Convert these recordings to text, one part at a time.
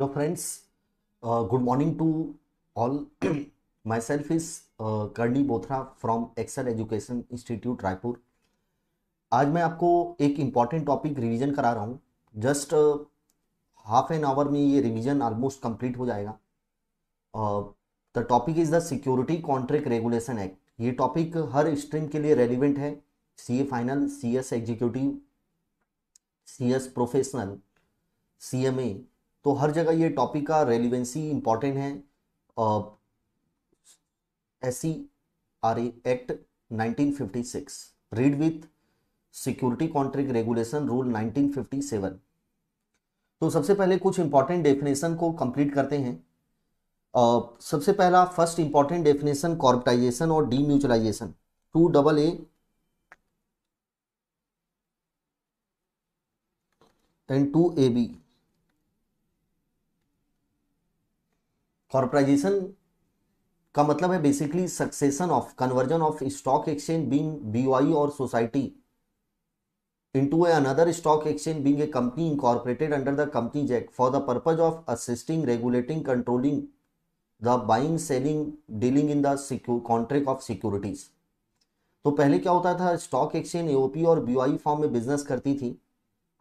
hello friends good morning to all myself is uh, Karni Bothra from Excel education institute Raipur आज मैं आपको एक important topic revision करा रहा हूँ जस्ट हाफ एन आवर में ये रिवीजन ऑलमोस्ट कंप्लीट हो जाएगा the topic is the security contract regulation act ये टॉपिक हर स्ट्रीम के लिए रेलिवेंट है C A final C S executive C S professional C M A तो हर जगह ये टॉपिक का रेलिवेंसी इम्पॉर्टेंट है S C R act 1956 read with security contract regulation rule 1957 तो सबसे पहले कुछ इंपॉर्टेंट डेफिनेशन को कंप्लीट करते हैं uh, सबसे पहला फर्स्ट इंपॉर्टेंट डेफिनेशन कॉर्पोटाइजेशन और demutualisation two double A and two A B corporatisation का मतलब है basically succession of conversion of stock exchange being BY और society into a another stock exchange being a company incorporated under the company जैक for the purpose of assisting regulating controlling the buying selling dealing in दिक्यू contract of securities तो पहले क्या होता था stock exchange AOP और BOI form में business करती थी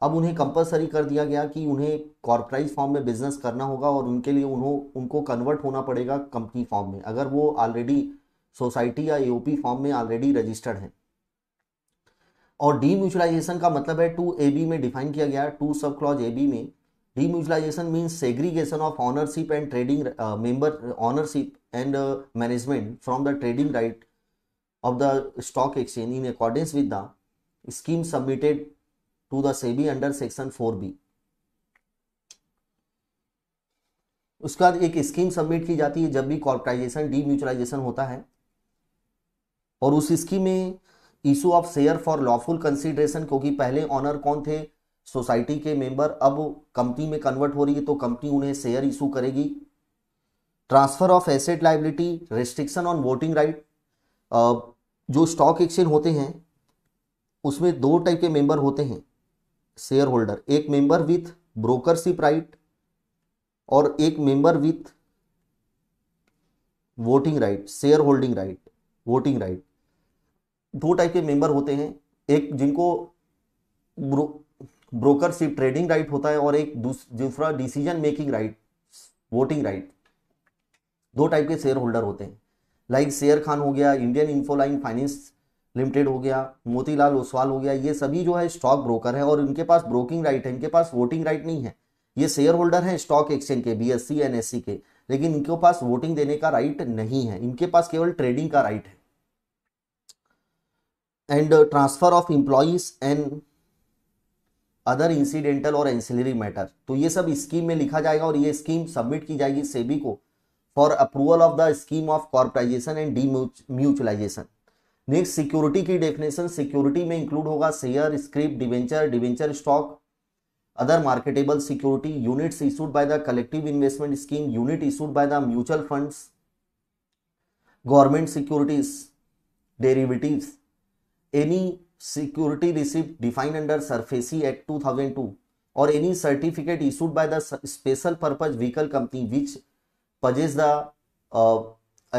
अब उन्हें कंपलसरी कर दिया गया कि उन्हें कॉरपोरेट फॉर्म में बिजनेस करना होगा और उनके लिए उन्हों उनको कन्वर्ट होना पड़ेगा कंपनी फॉर्म में अगर वो ऑलरेडी सोसाइटी या एओपी फॉर्म में ऑलरेडी रजिस्टर्ड हैं और डी म्यूचुलाइजेशन का मतलब है टू ए बी में डिफाइन किया गया two sub clause A B में demutualisation means segregation of ownership and trading member ownership and management from the trading right of the stock exchange in accordance with the scheme submitted to the SEBI under section B उसके बाद एक scheme submit की जाती है जब भी कॉर्पोराइजेशन mutualisation होता है और उस स्कीम में issue of share for lawful consideration क्योंकि पहले ऑनर कौन थे सोसाइटी के मेंबर अब कंपनी में कन्वर्ट हो रही है तो कंपनी उन्हें शेयर इशू करेगी transfer of asset liability restriction on voting right जो स्टॉक एक्सचेंज होते हैं उसमें दो टाइप के मेंबर होते हैं शेयर होल्डर एक मेंबर विथ ब्रोकरशिप राइट और एक member with voting right shareholding right voting right दो टाइप के मेंबर होते हैं एक जिनको ब्रो ब्रोकरशिप ट्रेडिंग राइट होता है और एक दूसरा decision making right voting right दो टाइप के शेयर होल्डर होते हैं लाइक शेयर खान हो गया इंडियन इन्फोलाइन फाइनेंस लिमिटेड हो गया मोतीलाल ओसवाल हो गया ये सभी जो है स्टॉक ब्रोकर है और इनके पास ब्रोकिंग राइट है इनके पास वोटिंग राइट नहीं है ये शेयर होल्डर हैं स्टॉक एक्सचेंज के बी एस e, e के लेकिन इनके पास वोटिंग देने का राइट नहीं है इनके पास केवल ट्रेडिंग का राइट है and transfer of employees and other incidental और एंसिलरी मैटर तो ये सब स्कीम में लिखा जाएगा और ये स्कीम सबमिट की जाएगी सेबी को for approval of the scheme of corporatisation and demutualisation next security की डेफिनेशन सिक्योरिटी में इंक्लूड होगा share script debenture debenture stock other marketable security units issued by the collective investment scheme unit issued by the mutual fund government securities derivative any security receipt defined under SARFAESI act two thousand two और any certificate issued by the special purpose vehicle company which possesses the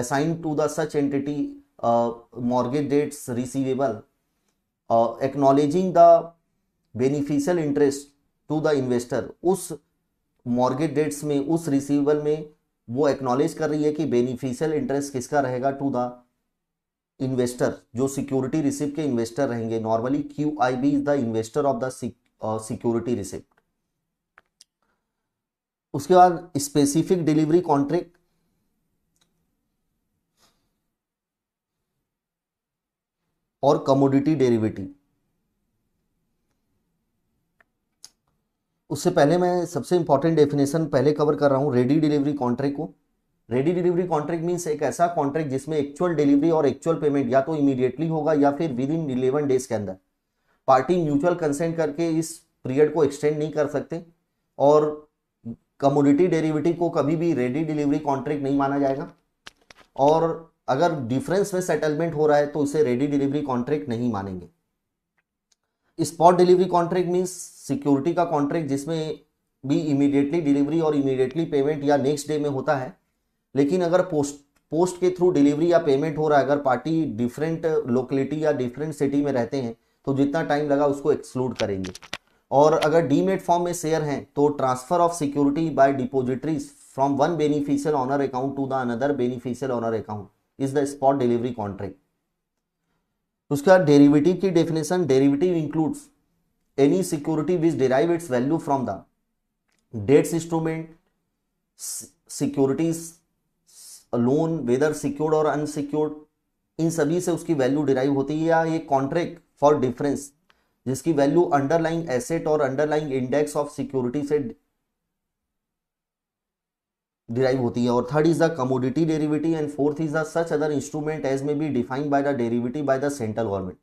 assign to the such entity mortgage debts receivable acknowledging the beneficial interest to the investor उस mortgage debts में उस receivable में वो acknowledge कर रही है कि beneficial interest किसका रहेगा टू द इन्वेस्टर जो सिक्योरिटी रिसिप्ट के इन्वेस्टर रहेंगे normally Q I B is the investor of the security receipt उसके बाद स्पेसिफिक डिलीवरी कॉन्ट्रैक्ट और कमोडिटी डेरिवेटिव उससे पहले मैं सबसे इंपॉर्टेंट डेफिनेशन पहले कवर कर रहा हूं रेडी डिलीवरी कॉन्ट्रैक्ट को रेडी डिलीवरी कॉन्ट्रैक्ट मींस एक ऐसा कॉन्ट्रैक्ट जिसमें एक्चुअल डिलीवरी और एक्चुअल पेमेंट या तो इमीडिएटली होगा या फिर विद इन इलेवन डेज के अंदर पार्टी म्यूचुअल कंसेंट करके इस पीरियड को एक्सटेंड नहीं कर सकते और कमोडिटी डेरिवेटिव को कभी भी रेडी डिलीवरी कॉन्ट्रैक्ट नहीं माना जाएगा और अगर डिफरेंस में सेटलमेंट हो रहा है तो इसे रेडी डिलीवरी कॉन्ट्रैक्ट नहीं मानेंगे spot delivery contract means security का कॉन्ट्रैक्ट जिसमें भी इमीडिएटली डिलीवरी और इमीडिएटली पेमेंट या नेक्स्ट डे में होता है लेकिन अगर पोस्ट पोस्ट के थ्रू डिलीवरी या पेमेंट हो रहा है अगर पार्टी डिफरेंट लोकेलिटी या डिफरेंट सिटी में रहते हैं तो जितना टाइम लगा उसको एक्सक्लूड करेंगे और अगर डीमेट फॉर्म में शेयर हैं तो transfer of security by depositories from one beneficial owner account to the another beneficial owner account is the spot delivery contract उसके बाद डेरिवेटिव की definition derivative includes any security which derive its value from the debts instrument securities loan whether secured और unsecured इन सभी से उसकी value derive होती है या ये कॉन्ट्रैक्ट फॉर डिफरेंस जिसकी वैल्यू अंडरलाइंग एसेट और अंडरलाइंग इंडेक्स ऑफ सिक्योरिटी से डिराइव होती है और third is the commodity derivative and fourth is the such other instrument as may be defined by the derivative by the central government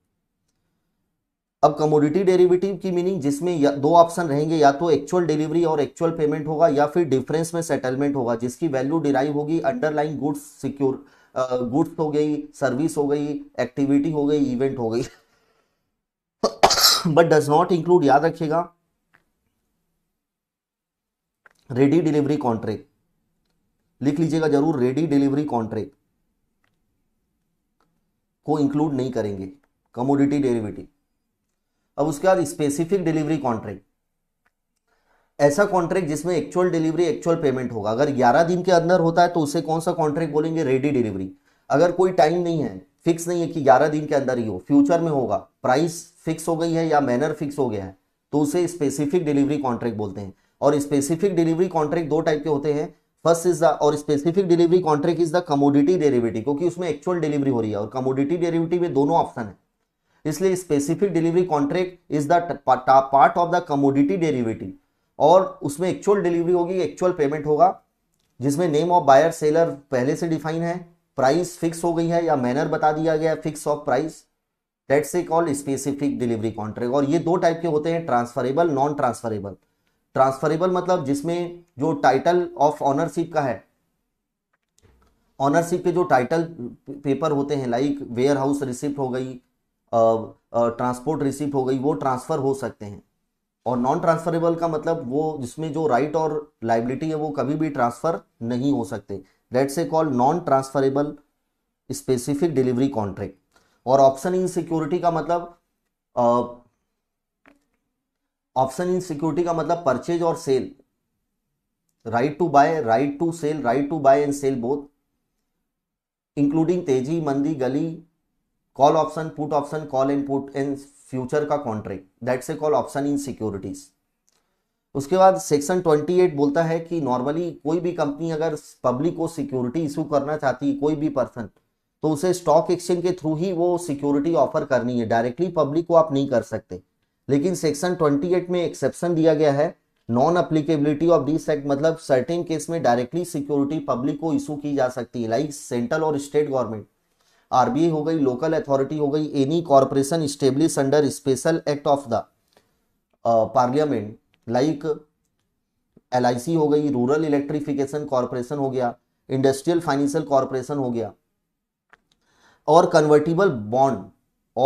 अब commodity derivative की meaning जिसमें दो option रहेंगे या तो एक्चुअल डिलीवरी और एक्चुअल पेमेंट होगा या फिर डिफरेंस में सेटलमेंट होगा जिसकी वैल्यू डिराइव होगी अंडरलाइन गुड्स सिक्योर गुड्स हो गई सर्विस हो गई एक्टिविटी हो गई इवेंट हो गई बट डज नॉट इंक्लूड याद रखिएगा रेडी डिलीवरी कॉन्ट्रैक्ट लिख लीजिएगा जरूर रेडी डिलीवरी कॉन्ट्रैक्ट को इंक्लूड नहीं करेंगे कमोडिटी डेरिवेटिव अब उसके बाद स्पेसिफिक डिलीवरी कॉन्ट्रैक्ट ऐसा कॉन्ट्रैक्ट जिसमें एक्चुअल डिलीवरी एक्चुअल पेमेंट होगा अगर 11 दिन के अंदर होता है तो उसे कौन सा कॉन्ट्रैक्ट बोलेंगे रेडी डिलीवरी अगर कोई टाइम नहीं है फिक्स नहीं है कि 11 दिन के अंदर ही हो फ्यूचर में होगा प्राइस फिक्स हो गई है या मैनर फिक्स हो गया है तो उसे स्पेसिफिक डिलीवरी कॉन्ट्रैक्ट बोलते हैं और स्पेसिफिक डिलीवरी कॉन्ट्रैक्ट दो टाइप के होते हैं फर्स्ट इज द और specific delivery contract is the commodity derivative क्योंकि उसमें एक्चुअल डिलीवरी हो रही है और कमोडिटी डेरिवेटिव में दोनों ऑप्शन है इसलिए specific delivery contract is the part of the commodity derivative और उसमें एक्चुअल डिलीवरी होगी एक्चुअल पेमेंट होगा जिसमें नेम ऑफ बायर सेलर पहले से डिफाइन है प्राइस फिक्स हो गई है या मैनर बता दिया गया है फिक्स ऑफ प्राइस डेट से कॉल स्पेसिफिक डिलीवरी कॉन्ट्रैक्ट और ये दो टाइप के होते हैं ट्रांसफरेबल नॉन ट्रांसफरेबल ट्रांसफरेबल मतलब जिसमें जो टाइटल ऑफ ऑनरशिप का है ऑनरशिप के जो टाइटल पेपर होते हैं लाइक वेयर हाउस रिसिप्ट हो गई ट्रांसपोर्ट रिसिप्ट हो गई वो ट्रांसफ़र हो सकते हैं और नॉन ट्रांसफरेबल का मतलब वो जिसमें जो राइट और लाइबिलिटी है वो कभी भी ट्रांसफ़र नहीं हो सकते डेट से call non transferable specific delivery contract और ऑप्शन इन सिक्योरिटी का मतलब ऑप्शन इन सिक्योरिटी का मतलब परचेज और sell right to buy right to sell right to buy and sell both including तेजी मंदी गली call option put option call and put and future का कॉन्ट्रैक्ट दैट से कॉल ऑप्शन इन सिक्योरिटीज उसके बाद सेक्शन 28 बोलता है कि नॉर्मली कोई भी कंपनी अगर पब्लिक को सिक्योरिटी इशू करना चाहती है कोई भी पर्सन तो उसे स्टॉक एक्सचेंज के थ्रू ही वो सिक्योरिटी ऑफर करनी है डायरेक्टली पब्लिक को आप नहीं कर सकते लेकिन सेक्शन 28 में एक्सेप्शन दिया गया है non applicability of this act मतलब सर्टेन केस में डायरेक्टली सिक्योरिटी पब्लिक को इशू की जा सकती है लाइक सेंट्रल और स्टेट गवर्नमेंट आरबीआई हो गई लोकल अथॉरिटी हो गई any corporation establish under special act of the parliament like L हो गई रूरल इलेक्ट्रिफिकेशन कॉरपोरेशन हो गया इंडस्ट्रियल फाइनेंशियल कॉरपोरेशन हो गया और कन्वर्टिबल बॉन्ड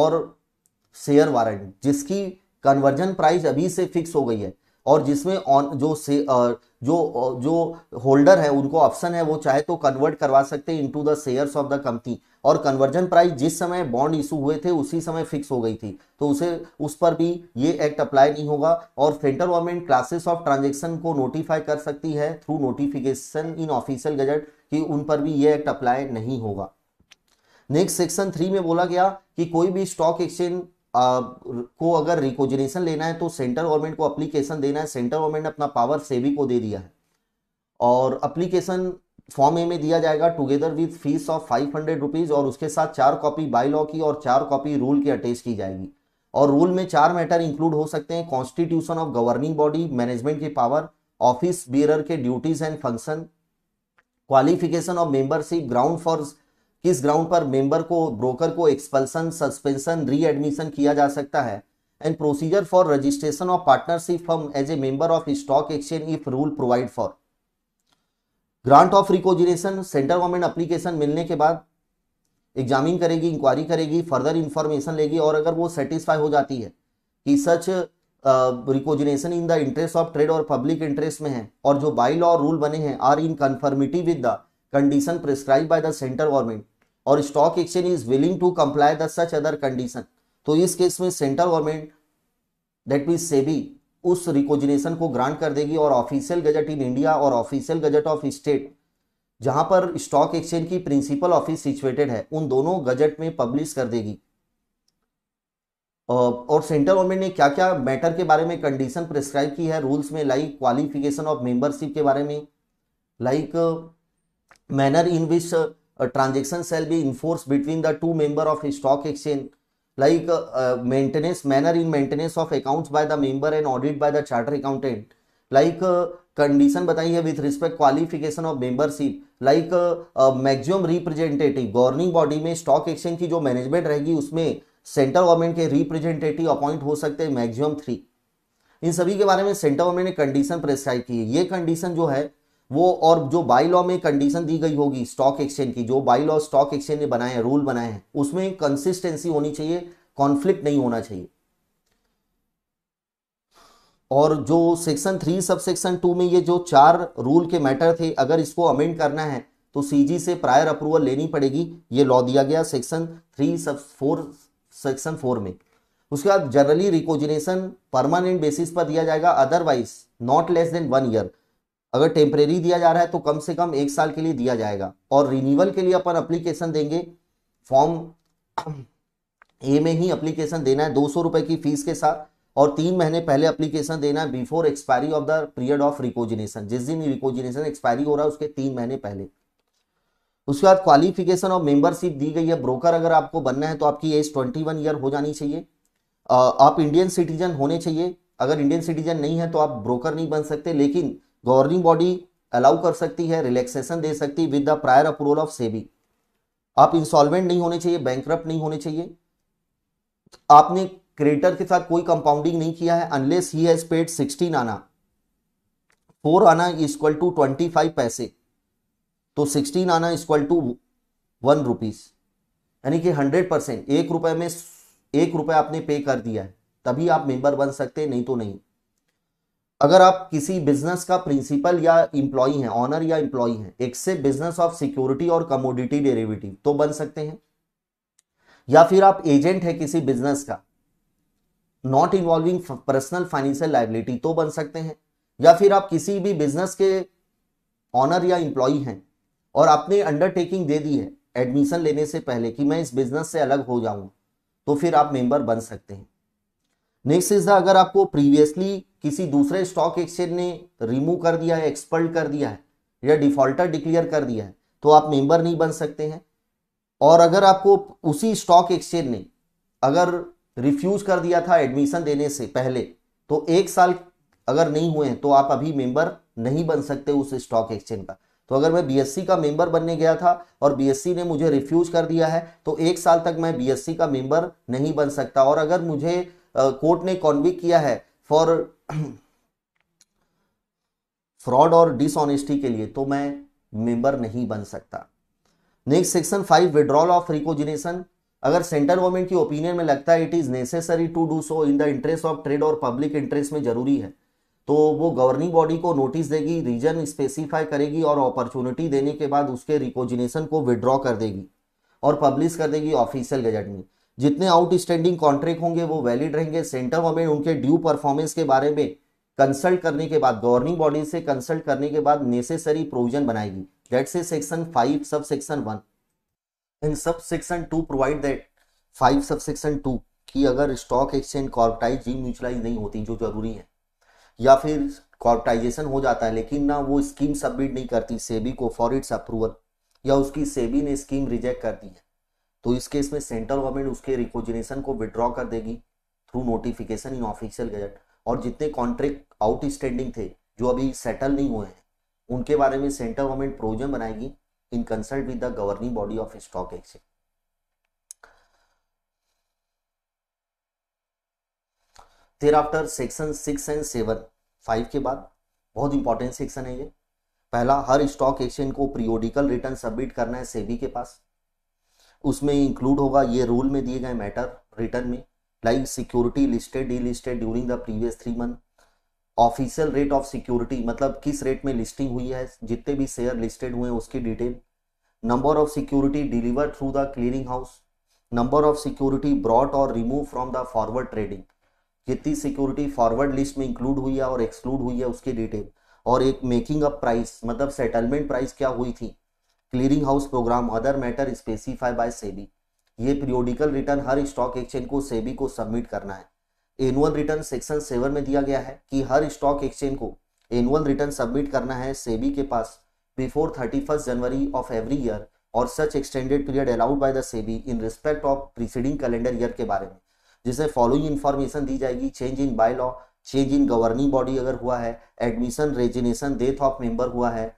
और शेयर वारंट जिसकी कन्वर्जन प्राइस अभी से फिक्स हो गई है और जिसमें ऑन जो से जो जो होल्डर है उनको ऑप्शन है वो चाहे तो कन्वर्ट करवा सकते हैं into the shares of the company और कन्वर्जन प्राइस जिस समय बॉन्ड इशू हुए थे उसी समय फिक्स हो गई थी तो उसे उस पर भी ये एक्ट अप्लाई नहीं होगा और federal government classes of transaction को नोटिफाई कर सकती है through notification in official gazette कि उन पर भी ये एक्ट अप्लाई नहीं होगा नेक्स्ट सेक्शन थ्री में बोला गया कि कोई भी स्टॉक एक्सचेंज को अगर रिकोजनेशन लेना है तो सेंट्रल गवर्नमेंट को अप्लीकेशन देना है सेंट्रल गवर्नमेंट ने अपना पावर सेवी को दे दिया है और अप्लीकेशन फॉर्म ए में दिया जाएगा together with fees of five hundred rupees और उसके साथ चार कॉपी बाई लॉ की और चार कॉपी रूल की अटैच की जाएगी और रूल में चार मैटर इंक्लूड हो सकते हैं constitution of governing body management की पावर ऑफिस बियर के duties and function qualification of membership ground for किस ग्राउंड पर मेंबर को ब्रोकर को एक्सपल्सन सस्पेंशन रीएडमिशन किया जा सकता है and procedure for registration of partnership firm as a member of stock exchange if rule provide for grant of recognition central government application मिलने के बाद एग्जामिन करेगी इंक्वायरी करेगी फर्दर इंफॉर्मेशन लेगी और अगर वो सेटिस्फाई हो जाती है कि such recognition in the interest of trade और पब्लिक इंटरेस्ट में है और जो बाई लॉ रूल बने हैं are in conformity with the condition prescribe by the central government और stock exchange is willing to comply the such other condition तो इस केस में central government that mean SEBI उस रिकोजिनेशन को ग्रांट कर देगी और ऑफिशियल गजट इन इंडिया और ऑफिशियल गजट ऑफ स्टेट जहां पर स्टॉक एक्सचेंज की प्रिंसिपल ऑफिस सिचुएटेड है उन दोनों गजट में पब्लिश कर देगी और सेंट्रल गवर्नमेंट ने क्या क्या मैटर के बारे में कंडीशन प्रिस्क्राइब की है रूल्स में लाइक क्वालिफिकेशन ऑफ मेंबरशिप के बारे में like like, manner in which uh, a transaction shall be enforced between the two member of a stock exchange like uh, uh, maintenance manner in maintenance of accounts by the member and audit by the charter accountant like condition बताई है with respect qualification of membership like maximum representative governing body में stock exchange की जो management रहेगी उसमें central government के representative appoint हो सकते हैं मैक्सिमम थ्री इन सभी के बारे में सेंट्रल गवर्नमेंट ने कंडीशन प्रेस्क्राइब की है ये कंडीशन जो है वो और जो बाई लॉ में कंडीशन दी गई होगी स्टॉक एक्सचेंज की जो बाई लॉ स्टॉक एक्सचेंज ने बनाए हैं रूल बनाए हैं उसमें कंसिस्टेंसी होनी चाहिए कॉन्फ्लिक्ट नहीं होना चाहिए और जो section three sub section two में ये जो चार रूल के मैटर थे अगर इसको अमेंड करना है तो सीजी से प्रायर अप्रूवल लेनी पड़ेगी ये लॉ दिया गया section three sub four section four में उसके बाद जनरली रिकोजिनेशन परमानेंट बेसिस पर दिया जाएगा otherwise not less than one year अगर टेम्परेरी दिया जा रहा है तो कम से कम एक साल के लिए दिया जाएगा और रिन्यूअल के लिए अपन अप्लीकेशन देंगे फॉर्म ए में ही अप्लीकेशन देना है दो सौ रुपए की फीस के साथ और तीन महीने पहले अप्लीकेशन देना है before expiry of the period of recognition जिस दिन रिकोजिनेशन एक्सपायरी हो रहा है उसके तीन महीने पहले उसके बाद क्वालिफिकेशन और मेंबरशिप दी गई है ब्रोकर अगर आपको बनना है तो आपकी एज ट्वेंटी वन ईयर हो जानी चाहिए आप इंडियन सिटीजन होने चाहिए अगर इंडियन सिटीजन नहीं है तो आप ब्रोकर नहीं बन सकते लेकिन गवर्निंग बॉडी अलाउ कर सकती है रिलैक्सेशन दे सकती है with the prior approval of SEBI आप इंसॉल्वेंट नहीं होने चाहिए बैंक नहीं होने चाहिए आपने क्रेडिटर के साथ कोई कंपाउंडिंग नहीं किया है unless he has paid sixteen anna four anna equal to twenty five paise तो सिक्सटीन आना इक्वल टू वन रुपीज यानी कि हंड्रेड परसेंट एक रुपए में एक रुपए आपने पे कर दिया है तभी आप मेंबर बन सकते हैं नहीं तो नहीं अगर आप किसी बिजनेस का प्रिंसिपल या इंप्लॉई हैं ऑनर या इम्प्लॉई हैं एक से बिजनेस ऑफ सिक्योरिटी और कमोडिटी डेरिवेटिव तो बन सकते हैं या फिर आप एजेंट है किसी बिजनेस का not involving personal financial liability तो बन सकते हैं या फिर आप किसी भी बिजनेस के ऑनर या इंप्लॉई हैं और आपने अंडरटेकिंग दे दी है एडमिशन लेने से पहले कि मैं इस बिजनेस से अलग हो जाऊंगा तो फिर आप मेंबर बन सकते हैं नेक्स्ट इज द अगर आपको प्रीवियसली किसी दूसरे स्टॉक एक्सचेंज ने रिमूव कर दिया है एक्सपर्ट कर दिया है या डिफॉल्टर डिक्लेयर कर दिया है तो आप मेंबर नहीं बन सकते हैं और अगर आपको उसी स्टॉक एक्सचेंज ने अगर रिफ्यूज कर दिया था एडमिशन देने से पहले तो एक साल अगर नहीं हुए हैं तो आप अभी मेंबर नहीं बन सकते उस स्टॉक एक्सचेंज का तो अगर मैं बीएससी का मेंबर बनने गया था और बीएससी ने मुझे रिफ्यूज कर दिया है तो एक साल तक मैं बीएससी का मेंबर नहीं बन सकता और अगर मुझे कोर्ट ने कॉन्विक किया है फॉर फ्रॉड और डिसऑनेस्टी के लिए तो मैं मेंबर नहीं बन सकता next section five withdrawal of recognition अगर सेंट्रल गवर्नमेंट की ओपिनियन में लगता है it is necessary to do so in the interest of trade और पब्लिक इंटरेस्ट में जरूरी है तो वो गवर्निंग बॉडी को नोटिस देगी रीजन स्पेसिफाई करेगी और अपॉर्चुनिटी देने के बाद उसके रिकोजिनेशन को विड्रॉ कर देगी और पब्लिश कर देगी ऑफिशियल गजट में जितने आउटस्टैंडिंग कॉन्ट्रैक्ट होंगे वो वैलिड रहेंगे सेंटर हमें उनके ड्यू परफॉर्मेंस के बारे में कंसल्ट करने के बाद गवर्निंग बॉडी से कंसल्ट करने के बाद नेसेसरी प्रोविजन बनाएगी दैट से section five sub section one and sub section two provide that five sub section two की अगर स्टॉक एक्सचेंज कॉर्पटाइज म्यूचुअलाइज नहीं होती जो जरूरी है या फिर कॉर्पटाइजेशन हो जाता है लेकिन ना वो स्कीम सबमिट नहीं करती सेबी को फॉर इट्स अप्रूवल या उसकी सेबी ने स्कीम रिजेक्ट कर दी है तो इस केस में सेंट्रल गवर्नमेंट उसके रिकोजिनेशन को विड्रॉ कर देगी through notification in official gazette और जितने कॉन्ट्रैक्ट आउटस्टैंडिंग थे जो अभी सेटल नहीं हुए हैं उनके बारे में सेंट्रल गवर्नमेंट प्रोविजन बनाएगी in consult with the governing body of stock exchange thereafter section six and seven five के बाद बहुत इंपॉर्टेंट सेक्शन है ये पहला हर स्टॉक एक्सचेंज को पीरियोडिकल रिटर्न सबमिट करना है सेबी के पास उसमें इंक्लूड होगा ये रूल में दिए गए मैटर रिटर्न में like security listed delisted during the previous three month official rate of security मतलब किस रेट में लिस्टिंग हुई है जितने भी शेयर लिस्टेड हुए हैं उसकी detail number of security deliver through the clearing house number of security brought और remove from the forward trading कितनी सिक्योरिटी फॉरवर्ड लिस्ट में इंक्लूड हुई है और एक्सक्लूड हुई है उसकी डिटेल और एक मेकिंग अप प्राइस मतलब सेटलमेंट प्राइस क्या हुई थी clearing house program other matter specify by SEBI ये पीरियोडिकल रिटर्न हर स्टॉक एक्सचेंज को सेबी को सबमिट करना है एनुअल रिटर्न सेक्शन सेवन में दिया गया है कि हर स्टॉक एक्सचेंज को एनुअल रिटर्न सबमिट करना है सेबी के पास before thirty first January of every year और such extended period allowed by the SEBI in respect of preceding calendar year के बारे में जिसे फॉलोइंग इन्फॉर्मेशन दी जाएगी change in bye law change in governing body अगर हुआ है admission resignation death of member हुआ है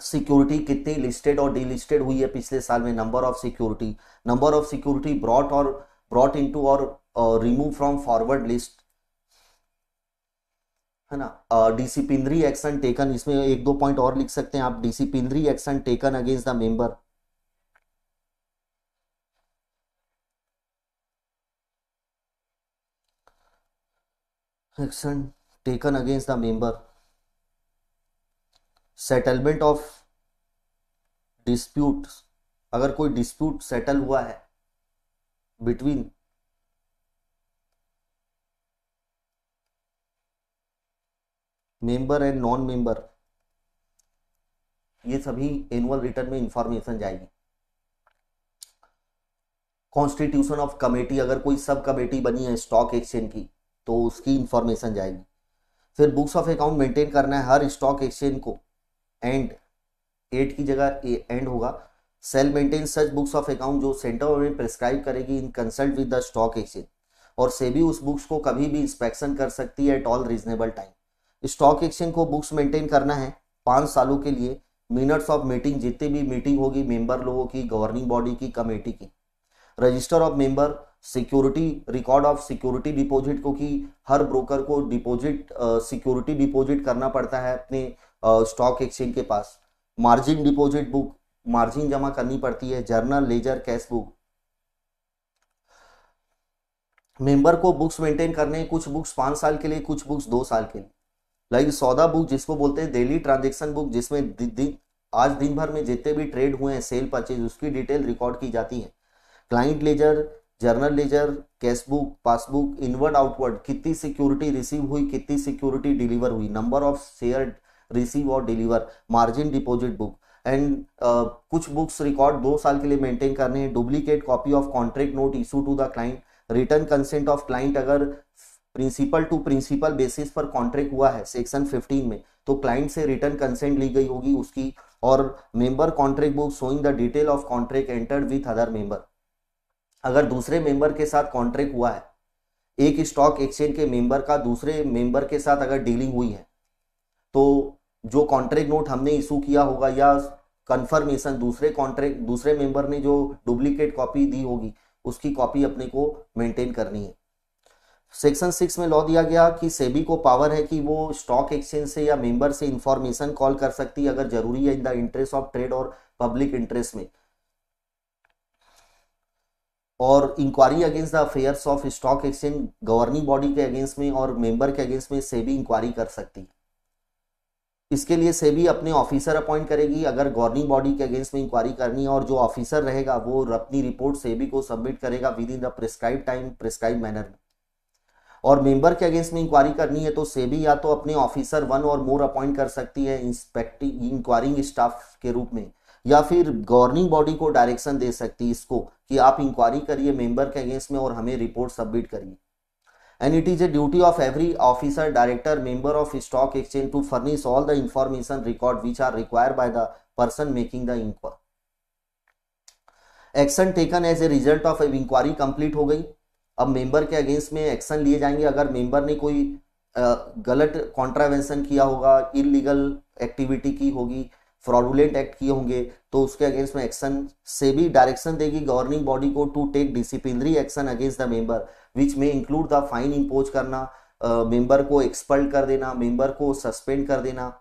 सिक्योरिटी कितनी लिस्टेड और डीलिस्टेड हुई है पिछले साल में number of security number of security brought और ब्रॉट इनटू और रिमूव फ्रॉम फॉरवर्ड लिस्ट है ना डिसिप्लिनरी एक्शन टेकन इसमें एक दो पॉइंट और लिख सकते हैं आप disciplinary action taken against the member action taken against the member settlement of dispute अगर कोई डिस्प्यूट सेटल हुआ है between member and non member ये सभी एनुअल रिटर्न में इंफॉर्मेशन जाएगी कॉन्स्टिट्यूशन ऑफ कमेटी अगर कोई सब कमेटी बनी है स्टॉक एक्सचेंज की तो उसकी इंफॉर्मेशन जाएगी फिर बुक्स ऑफ अकाउंट मेंटेन करना है हर स्टॉक एक्सचेंज को एंड एट की जगह ए एंड होगा shall maintain such books of account जो सेंटर में प्रिस्क्राइब करेगी in consult with the stock exchange और सेबी उस बुक्स को कभी भी इंस्पेक्शन कर सकती है at all reasonable time stock exchange को बुक्स मेंटेन करना है पाँच सालों के लिए मिनट्स ऑफ मीटिंग जितनी भी मीटिंग होगी मेंबर लोगों की गवर्निंग बॉडी की कमेटी की register of member security record of security deposit को कि हर ब्रोकर को डिपॉजिट सिक्योरिटी डिपॉजिट करना पड़ता है अपने स्टॉक एक्सचेंज के पास मार्जिन डिपॉजिट बुक मार्जिन जमा करनी पड़ती है journal ledger cash book member को बुक्स मेंटेन करने हैं कुछ बुक्स पांच साल के लिए कुछ बुक्स दो साल के लिए लाइक सौदा बुक जिसको बोलते हैं डेली ट्रांजेक्शन बुक जिसमें दि, दि, आज दिन भर में जितने भी ट्रेड हुए हैं सेल परचेज उसकी डिटेल रिकॉर्ड की जाती है client ledger journal ledger cash book passbook inward outward कितनी सिक्योरिटी रिसीव हुई कितनी सिक्योरिटी डिलीवर हुई नंबर ऑफ शेयर रिसीव और deliver margin deposit book and कुछ बुक्स रिकॉर्ड दो साल के लिए मेंटेन करने हैं duplicate copy of contract note issue to the client return consent of client अगर प्रिंसिपल टू प्रिंसिपल बेसिस पर कॉन्ट्रैक्ट हुआ है सेक्शन 15 में तो क्लाइंट से रिटर्न कंसेंट ली गई होगी उसकी और member contract book showing the detail of contract entered with other member अगर दूसरे मेंबर के साथ कॉन्ट्रैक्ट हुआ है एक स्टॉक एक्सचेंज के मेंबर का दूसरे मेंबर के साथ अगर डीलिंग हुई है तो जो कॉन्ट्रैक्ट नोट हमने इशू किया होगा या कंफर्मेशन दूसरे कॉन्ट्रैक्ट दूसरे मेंबर ने जो डुप्लीकेट कॉपी दी होगी उसकी कॉपी अपने को मेंटेन करनी है सेक्शन सिक्स में लॉ दिया गया कि सेबी को पावर है कि वो स्टॉक एक्सचेंज से या मेंबर से इंफॉर्मेशन कॉल कर सकती है अगर जरूरी है in the interest of trade और पब्लिक इंटरेस्ट में और inquiry against the affairs of stock exchange governing body के अगेंस्ट में और मेंबर के अगेंस्ट में सेबी इंक्वायरी कर सकती है इसके लिए सेबी अपने ऑफिसर अपॉइंट करेगी अगर गवर्निंग बॉडी के अगेंस्ट में इंक्वायरी करनी है और जो ऑफिसर रहेगा वो अपनी रिपोर्ट सेबी को सबमिट करेगा within the prescribe time prescribe manner में और मेंबर के अगेंस्ट में इंक्वायरी करनी है तो सेबी या तो अपने ऑफिसर वन और मोर अपॉइंट कर सकती है इंस्पेक्टिंग इंक्वायरिंग स्टाफ के रूप में या फिर गवर्निंग बॉडी को डायरेक्शन दे सकती है इसको कि आप इंक्वायरी करिए मेंबर के अगेंस्ट में और हमें रिपोर्ट सबमिट करिए and it is a duty of every officer director member of stock exchange to furnish all the information record which are required by the person making the inquiry action taken as a result of inquiry complete हो गई अब member के against में action लिए जाएंगे अगर member ने कोई गलत कॉन्ट्रावेंशन किया होगा इलीगल एक्टिविटी की होगी फ्रॉडुलेंट एक्ट किए होंगे तो उसके अगेंस्ट में एक्शन से भी डायरेक्शन देगी गवर्निंग बॉडी को to take disciplinary action against the member which में इंक्लूड द फाइन इंपोज करना मेंबर uh, को एक्सपल्ड कर देना मेंबर को सस्पेंड कर देना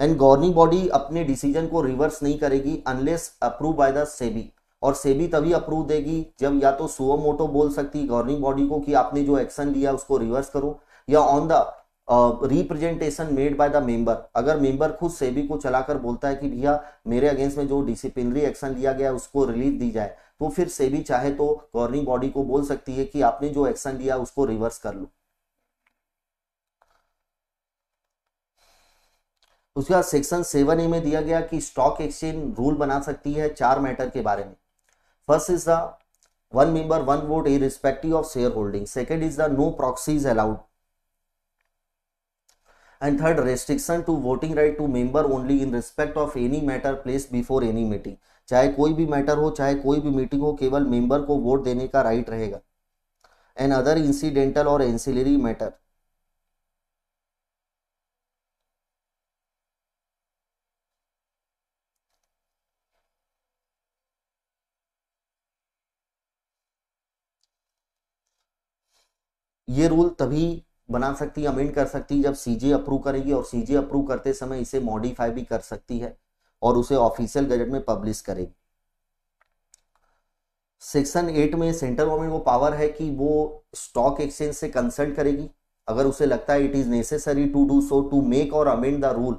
एंड गवर्निंग बॉडी अपने डिसीजन को रिवर्स नहीं करेगी unless approve by the SEBI और सेबी तभी अप्रूव देगी जब या तो सुओ मोटो बोल सकती गवर्निंग बॉडी को कि आपने जो एक्शन लिया उसको रिवर्स करो या on the representation made by the member अगर मेंबर खुद सेबी को चलाकर बोलता है कि भैया मेरे अगेंस्ट में जो डिसिप्लिनरी एक्शन लिया गया उसको रिलीफ दी जाए तो फिर सेबी चाहे तो गवर्निंग बॉडी को बोल सकती है कि आपने जो एक्शन लिया उसको रिवर्स कर लो उसके बाद सेक्शन सेवन ए में दिया गया कि स्टॉक एक्सचेंज रूल बना सकती है चार मैटर के बारे में first is the one member one vote irrespective of shareholding second is the no proxies allowed and third restriction to voting right to member only in respect of any matter placed before any meeting चाहे कोई भी matter हो चाहे कोई भी meeting हो केवल member को वोट देने का राइट रहेगा एंड अदर इंसिडेंटल और एंसिलरी मैटर ये रूल तभी बना सकती है अमेंड कर सकती है जब सीजे अप्रूव करेगी और सीजे अप्रूव करते समय इसे मॉडिफाई भी कर सकती है और उसे ऑफिशियल गजट में पब्लिश करेगी सेक्शन एट में सेंट्रल गवर्नमेंट वो पावर है कि वो स्टॉक एक्सचेंज से कंसल्ट करेगी अगर उसे लगता है it is necessary to do so to make और amend the rule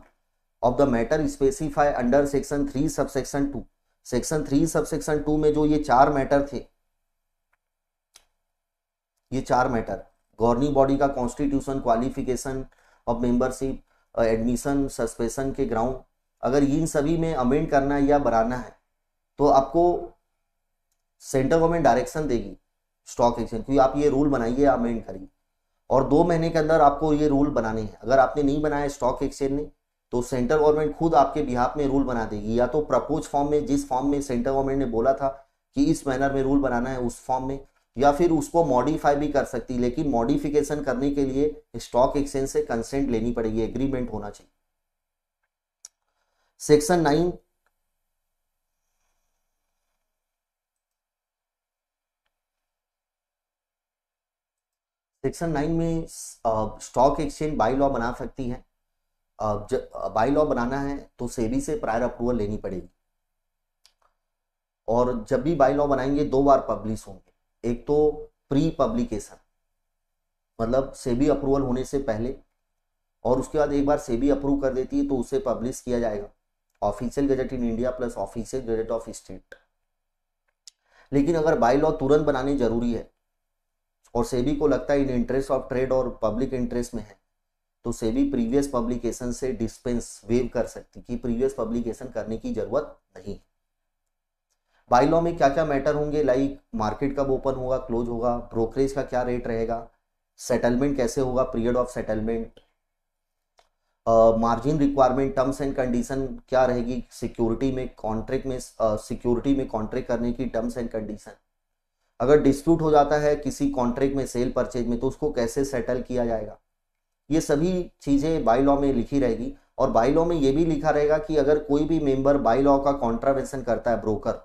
of the matter specify under section three sub section two section three sub section two में जो ये चार मैटर थे ये चार मैटर गवर्निंग बॉडी का constitution qualification of membership admission suspension के ग्राउंड अगर इन सभी में अमेंड करना है या बनाना है तो आपको सेंट्रल गवर्नमेंट डायरेक्शन देगी स्टॉक एक्सचेंज क्योंकि आप ये रूल बनाइए अमेंड करिए और दो महीने के अंदर आपको ये रूल बनाने हैं अगर आपने नहीं बनाया स्टॉक एक्सचेंज ने तो सेंट्रल गवर्नमेंट खुद आपके बिहार में रूल बना देगी या तो प्रपोज फॉर्म में जिस फॉर्म में सेंट्रल गवर्नमेंट ने बोला था कि इस मैनर में रूल बनाना है उस फॉर्म में या फिर उसको मॉडिफाई भी कर सकती लेकिन मॉडिफिकेशन करने के लिए स्टॉक एक्सचेंज से कंसेंट लेनी पड़ेगी एग्रीमेंट होना चाहिए सेक्शन नाइन सेक्शन नाइन में स्टॉक एक्सचेंज बाई लॉ बना सकती है जब बाई लॉ बनाना है तो सेबी से प्रायर अप्रूवल लेनी पड़ेगी और जब भी बाई लॉ बनाएंगे दो बार पब्लिश होंगे एक तो प्री पब्लिकेशन मतलब सेबी अप्रूवल होने से पहले और उसके बाद एक बार सेबी अप्रूव कर देती है तो उसे पब्लिश किया जाएगा official gazette in India plus official gazette of state लेकिन अगर बाई लॉ तुरंत बनाने जरूरी है और सेबी को लगता है इन इंटरेस्ट ऑफ ट्रेड और पब्लिक इंटरेस्ट में है तो सेबी प्रीवियस पब्लिकेशन से डिस्पेंस वेव कर सकती कि प्रीवियस पब्लिकेशन करने की जरूरत नहीं है बाई लॉ में क्या क्या मैटर होंगे लाइक मार्केट कब ओपन होगा क्लोज होगा ब्रोकरेज का क्या रेट रहेगा सेटलमेंट कैसे होगा period of settlement margin requirement terms and condition क्या रहेगी सिक्योरिटी में कॉन्ट्रैक्ट में सिक्योरिटी uh, में कॉन्ट्रैक्ट करने की टर्म्स एंड कंडीशन अगर डिस्प्यूट हो जाता है किसी कॉन्ट्रैक्ट में सेल परचेज में तो उसको कैसे सेटल किया जाएगा ये सभी चीज़ें बाई लॉ में लिखी रहेगी और बाई लॉ में ये भी लिखा रहेगा कि अगर कोई भी मेंबर बाई लॉ का कॉन्ट्रावेंशन करता है ब्रोकर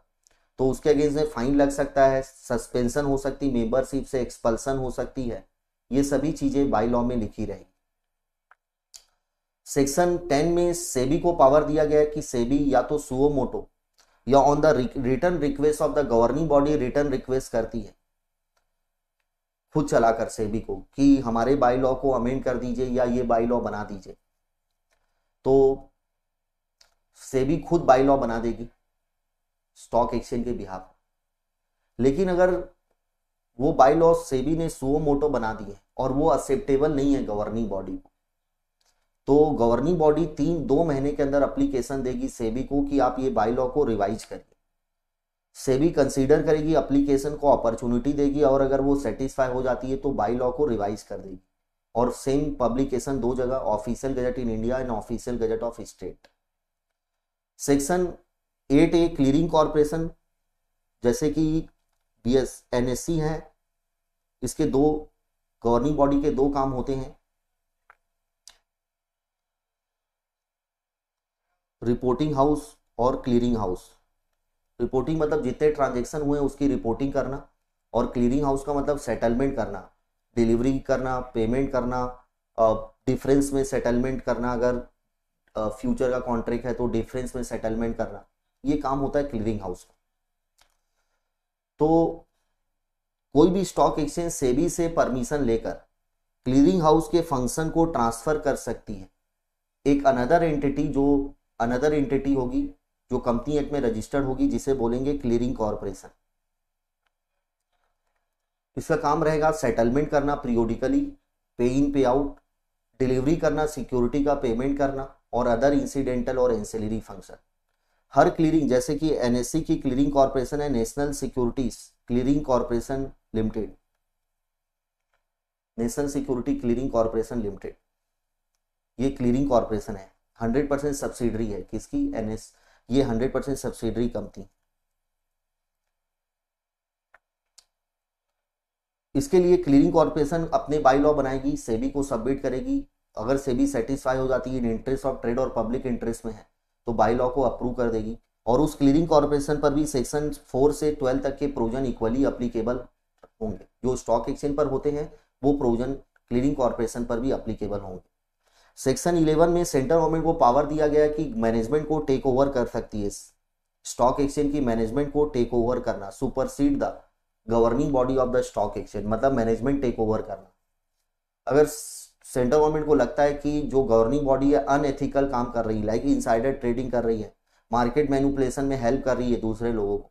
तो उसके अगेंस्ट में फाइन लग सकता है सस्पेंशन हो सकती मेंबरशिप से एक्सपल्सन हो सकती है ये सभी चीजें बाई लॉ में लिखी रहेगी सेक्शन टेन में सेबी को पावर दिया गया है कि सेबी या तो सुओ मोटो या on the return request of the governing body return request करती है खुद चलाकर सेबी को कि हमारे बाई लॉ को अमेंड कर दीजिए या ये बाई लॉ बना दीजिए तो सेबी खुद बाई लॉ बना देगी स्टॉक एक्सचेंज के बिहाफ लेकिन अगर वो बाई लॉ सेबी ने सुओ मोटो बना दिए और वो एक्सेप्टेबल नहीं है गवर्निंग बॉडी को तो गवर्निंग बॉडी तीन दो महीने के अंदर अप्लीकेशन देगी सेबी को कि आप ये बाई लॉ को रिवाइज करिए सेबी कंसीडर करेगी अप्लीकेशन को अपॉर्चुनिटी देगी और अगर वो सेटिस्फाई हो जाती है तो बाई लॉ को रिवाइज कर देगी और सेम पब्लिकेशन दो जगह official gazette in India and official gazette of state section eight A clearing corporation जैसे कि B S N S C है इसके दो गवर्निंग बॉडी के दो काम होते हैं रिपोर्टिंग हाउस और क्लियरिंग हाउस रिपोर्टिंग मतलब जितने ट्रांजेक्शन हुए उसकी रिपोर्टिंग करना और क्लियरिंग हाउस का मतलब सेटलमेंट करना डिलीवरी करना पेमेंट करना डिफरेंस में सेटलमेंट करना अगर फ्यूचर का कॉन्ट्रैक्ट है तो डिफरेंस में सेटलमेंट करना ये काम होता है क्लीयरिंग हाउस का तो कोई भी स्टॉक एक्सचेंज सेबी से परमिशन लेकर क्लीयरिंग हाउस के फंक्शन को ट्रांसफर कर सकती है एक अनदर एंटिटी जो अनदर एंटिटी होगी जो कंपनी एक्ट में रजिस्टर्ड होगी जिसे बोलेंगे क्लीयरिंग कॉरपोरेशन इसका काम रहेगा सेटलमेंट करना periodically pay in pay out delivery करना सिक्योरिटी का पेमेंट करना और अदर इंसिडेंटल और एंसिलरी फंक्शन हर क्लियरिंग जैसे कि एनएससी की क्लियरिंग कॉरपोरेशन है national securities clearing corporation limited national security clearing corporation limited ये क्लियरिंग कॉरपोरेशन है हंड्रेड परसेंट सब्सिडरी है किसकी एनएस ये हंड्रेड परसेंट सब्सिडरी कंपनी इसके लिए क्लियरिंग कॉरपोरेशन अपने बाई लॉ बनाएगी सेबी को सबमिट करेगी अगर सेबी सेटिस्फाई हो जाती है इन इंटरेस्ट ऑफ ट्रेड और पब्लिक इंटरेस्ट में है तो बाई लॉ को अप्रूव कर देगी और उस क्लीयरिंग कॉरपोरेशन पर भी सेक्शन फोर से ट्वेल्व तक के प्रोविजन इक्वली अप्लीकेबल होंगे जो स्टॉक एक्सचेंज पर होते हैं वो प्रोविजन क्लीयरिंग कॉरपोरेशन पर भी अप्लीकेबल होंगे सेक्शन इलेवन में सेंट्रल गवर्नमेंट को पावर दिया गया कि मैनेजमेंट को टेक ओवर कर सकती है स्टॉक एक्सचेंज की मैनेजमेंट को टेक ओवर करना supersede the governing body of the stock exchange मतलब मैनेजमेंट टेक ओवर करना अगर सेंट्रल गवर्नमेंट को लगता है कि जो गवर्निंग बॉडी है अनएथिकल काम कर रही है लाइक इनसाइडर ट्रेडिंग कर रही है मार्केट मैनुपलेसन में हेल्प कर रही है दूसरे लोगों को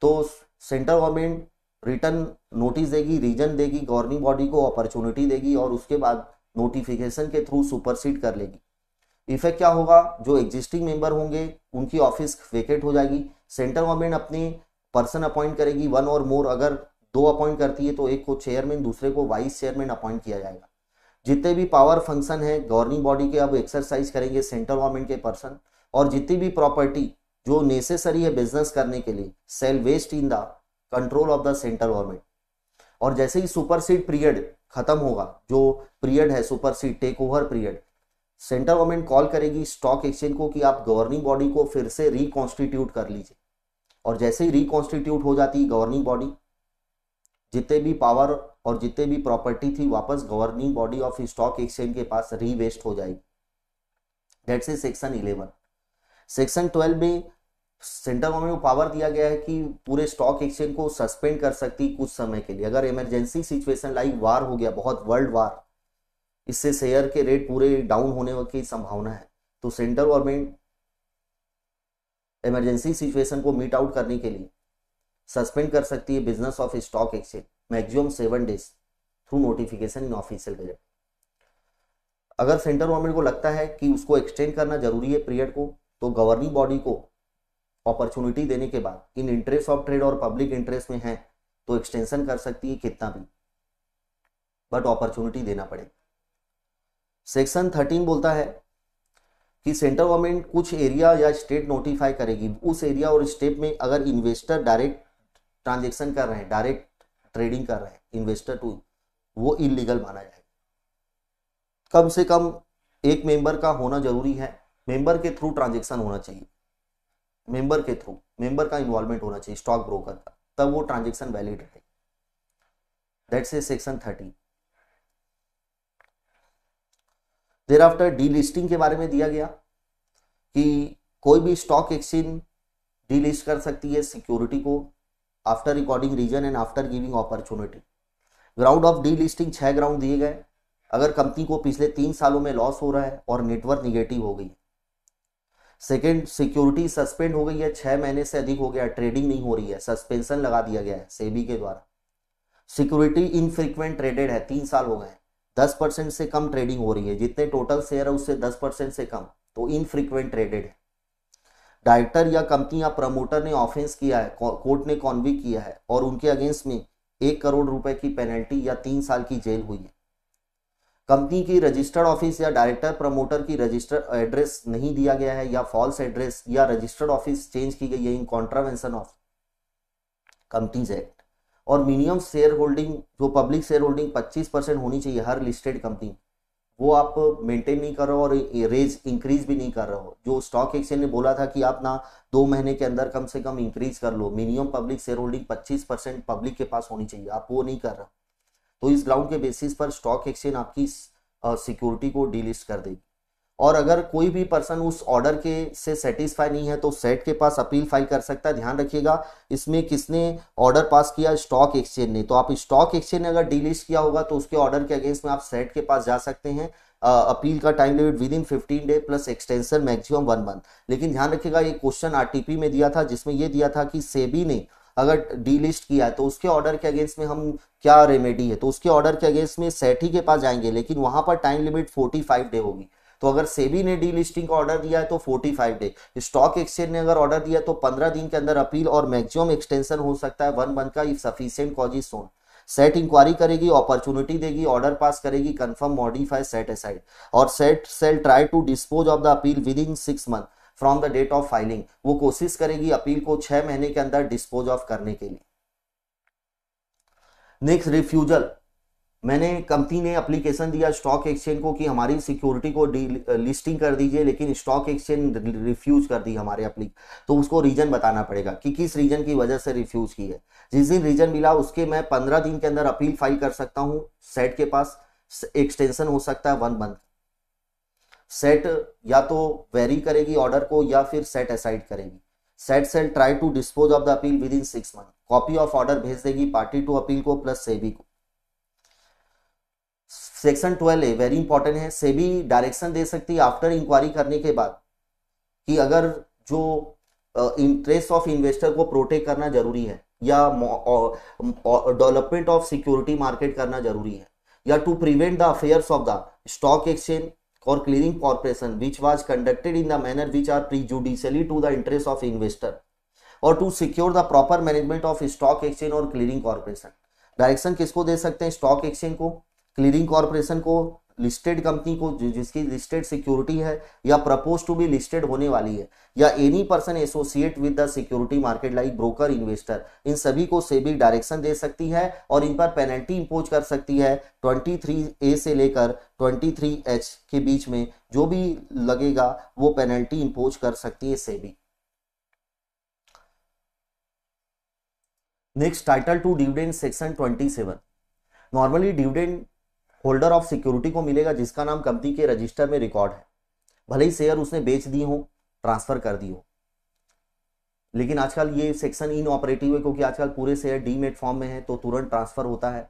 तो सेंट्रल गवर्नमेंट रिटर्न नोटिस देगी रीजन देगी गवर्निंग बॉडी को अपॉर्चुनिटी देगी और उसके बाद नोटिफिकेशन के थ्रू सुपरसीड कर लेगी इफेक्ट क्या होगा जो एग्जिस्टिंग मेंबर होंगे उनकी ऑफिस वेकेट हो जाएगी सेंट्रल गवर्नमेंट अपनी पर्सन अपॉइंट करेगी वन और मोर अगर दो अपॉइंट करती है तो एक को चेयरमैन दूसरे को वाइस चेयरमैन अपॉइंट किया जाएगा जितने भी पावर फंक्शन है गवर्निंग बॉडी के अब एक्सरसाइज करेंगे सेंट्रल गवर्नमेंट के पर्सन और जितनी भी प्रॉपर्टी जो नेसेसरी है बिजनेस करने के लिए shall vest in the control of the central government और जैसे ही सुपर सीड पीरियड खत्म होगा जो पीरियड है supersede take over period central government call करेगी स्टॉक एक्सचेंज को कि आप गवर्निंग बॉडी को फिर से रिकॉन्स्टिट्यूट कर लीजिए और जैसे ही रिकॉन्स्टिट्यूट हो जाती है गवर्निंग बॉडी जितने भी पावर और जितने भी प्रॉपर्टी थी वापस governing body of stock exchange के पास रीवेस्ट हो जाएगी डेट्स से सेक्शन इलेवन सेक्शन ट्वेल्व में सेंट्रल गवर्नमेंट को पावर दिया गया है कि पूरे स्टॉक एक्सचेंज को सस्पेंड कर सकती कुछ समय के लिए अगर इमरजेंसी सिचुएशन लाइक वार हो गया बहुत वर्ल्ड वार इससे शेयर के रेट पूरे डाउन होने की संभावना है तो सेंट्रल गवर्नमेंट इमरजेंसी सिचुएशन को मीट आउट करने के लिए सस्पेंड कर सकती है business of stock exchange maximum seven days through notification in official gazette अगर सेंट्रल गवर्नमेंट को लगता है कि उसको एक्सटेंड करना जरूरी है पीरियड को तो गवर्निंग बॉडी को अपॉर्चुनिटी देने के बाद इन इंटरेस्ट ऑफ ट्रेड और पब्लिक इंटरेस्ट में है तो एक्सटेंशन कर सकती है कितना भी बट अपॉर्चुनिटी देना पड़ेगा सेक्शन थर्टीन बोलता है कि सेंट्रल गवर्नमेंट कुछ एरिया या स्टेट नोटिफाई करेगी उस एरिया और स्टेट में अगर इन्वेस्टर डायरेक्ट ट्रांजेक्शन कर रहे हैं डायरेक्ट ट्रेडिंग कर रहे हैं इन्वेस्टर टू वो इलीगल माना जाएगा कम से कम एक मेंबर का होना जरूरी है मेंबर के थ्रू ट्रांजेक्शन होना चाहिए मेंबर के थ्रू मेंबर का इन्वॉल्वमेंट होना चाहिए स्टॉक ब्रोकर का तब वो ट्रांजेक्शन वैलिड रहेगी that's a section thirty there after delisting के बारे में दिया गया कि कोई भी स्टॉक एक्सचेंज डीलिस्ट कर सकती है सिक्योरिटी को after recording reason and after giving opportunity ground of delisting छः ग्राउंड दिए गए अगर कंपनी को पिछले तीन सालों में लॉस हो रहा है और नेटवर्क निगेटिव हो गई सेकेंड सिक्योरिटी सस्पेंड हो गई है छः महीने से अधिक हो गया ट्रेडिंग नहीं हो रही है सस्पेंशन लगा दिया गया है सेबी के द्वारा सिक्योरिटी इनफ्रिक्वेंट ट्रेडेड है तीन साल हो गए दस परसेंट से कम ट्रेडिंग हो रही है जितने टोटल शेयर है उससे दस परसेंट से कम तो इनफ्रिक्वेंट ट्रेडेड है डायरेक्टर या कंपनी या प्रमोटर ने ऑफेंस किया है कोर्ट ने कॉन्वी किया है और उनके अगेंस्ट में एक करोड़ रुपए की पेनल्टी या तीन साल की जेल हुई है कंपनी की रजिस्टर्ड ऑफिस या डायरेक्टर प्रमोटर की रजिस्टर्ड एड्रेस नहीं दिया गया है या फॉल्स एड्रेस या रजिस्टर्ड ऑफिस चेंज की गई है in contravention of companies act और मिनिमम शेयर होल्डिंग जो पब्लिक शेयर होल्डिंग 25 परसेंट होनी चाहिए हर लिस्टेड कंपनी वो आप मेंटेन नहीं कर रहे हो और रेज इंक्रीज भी नहीं कर रहे हो जो स्टॉक एक्सचेंज ने बोला था कि आप ना दो महीने के अंदर कम से कम इंक्रीज कर लो मिनिमम पब्लिक शेयर होल्डिंग पच्चीस परसेंट पब्लिक के पास होनी चाहिए आप वो नहीं कर रहे तो इस ग्राउंड के बेसिस पर स्टॉक एक्सचेंज आपकी सिक्योरिटी को डीलिस्ट कर देगी और अगर कोई भी पर्सन उस ऑर्डर के से सेटिस्फाई नहीं है तो सेट के पास अपील फाइल कर सकता है ध्यान रखिएगा इसमें किसने ऑर्डर पास किया स्टॉक एक्सचेंज ने तो आप स्टॉक एक्सचेंज ने अगर डीलिस्ट किया होगा तो उसके ऑर्डर के अगेंस्ट में आप सेट के पास जा सकते हैं अपील का time limit within fifteen day plus extension maximum one month लेकिन ध्यान रखिएगा ये क्वेश्चन आर में दिया था जिसमें यह दिया था कि सेबी ने अगर डीलिस्ट किया है तो उसके ऑर्डर के अगेंस्ट में हम क्या रेमेडी है तो उसके ऑर्डर के अगेंस्ट में सेट ही के पास जाएंगे लेकिन वहां पर time limit forty five day होगी तो अगर सेबी ने डीलिस्टिंग का ऑर्डर दिया है तो 45 डे स्टॉक एक्सचेंज ने अगर ऑर्डर दिया तो 15 दिन के अंदर अपील और मैक्सिमम एक्सटेंशन हो सकता है वन मंथ का if sufficient causes shown SAT inquiry करेगी अपॉर्चुनिटी देगी ऑर्डर पास करेगी कंफर्म मॉडिफाई सेट असाइड और set shall try to dispose of the appeal within six month from the date of filing वो कोशिश करेगी appeal को छह महीने के अंदर डिस्पोज ऑफ करने के लिए नेक्स्ट रिफ्यूजल मैंने कंपनी ने अप्लीकेशन दिया स्टॉक एक्सचेंज को कि हमारी सिक्योरिटी को लिस्टिंग कर दीजिए लेकिन स्टॉक एक्सचेंज रिफ्यूज कर दी हमारे एप्ली तो उसको रीजन बताना पड़ेगा कि किस रीजन की वजह से रिफ्यूज की है जिस दिन रीजन मिला उसके मैं पंद्रह दिन के अंदर अपील फाइल कर सकता हूँ सेट के पास एक्सटेंशन हो सकता है वन मंथ सेट या तो वेरी करेगी ऑर्डर को या फिर सेट असाइड करेगी SAT shall try to dispose of the appeal within six month copy of order भेज देगी पार्टी टू अपील को प्लस सेबी को section twelve A very important है से भी डायरेक्शन दे सकती है आफ्टर इंक्वायरी करने के बाद कि अगर जो इंटरेस्ट ऑफ इन्वेस्टर को प्रोटेक्ट करना जरूरी है या डेवलपमेंट ऑफ सिक्योरिटी मार्केट करना जरूरी है या to prevent the affairs of the stock exchange और clearing corporation which was conducted in the manner which are prejudicially to the interest of investor और to secure the proper management of stock exchange और clearing corporation direction किसको दे सकते हैं stock exchange को clearing corporation को listed company को जिसकी लिस्टेड सिक्योरिटी है या प्रपोज टू बी लिस्टेड होने वाली है या any person associate with the security market like broker investor इन सभी को सेबी डायरेक्शन दे सकती है और इन पर पेनल्टी इंपोज कर सकती है 23 ए से लेकर 23 एच के बीच में जो भी लगेगा वो पेनल्टी इंपोज कर सकती है SEBI next title to dividend section twenty normally dividend holder of security को मिलेगा जिसका नाम कंपनी के रजिस्टर में रिकॉर्ड है भले ही शेयर उसने बेच दी हो ट्रांसफर कर दी हो लेकिन आजकल ये सेक्शन इन ऑपरेटिव है क्योंकि आजकल पूरे शेयर डीमेट फॉर्म में है तो तुरंत ट्रांसफर होता है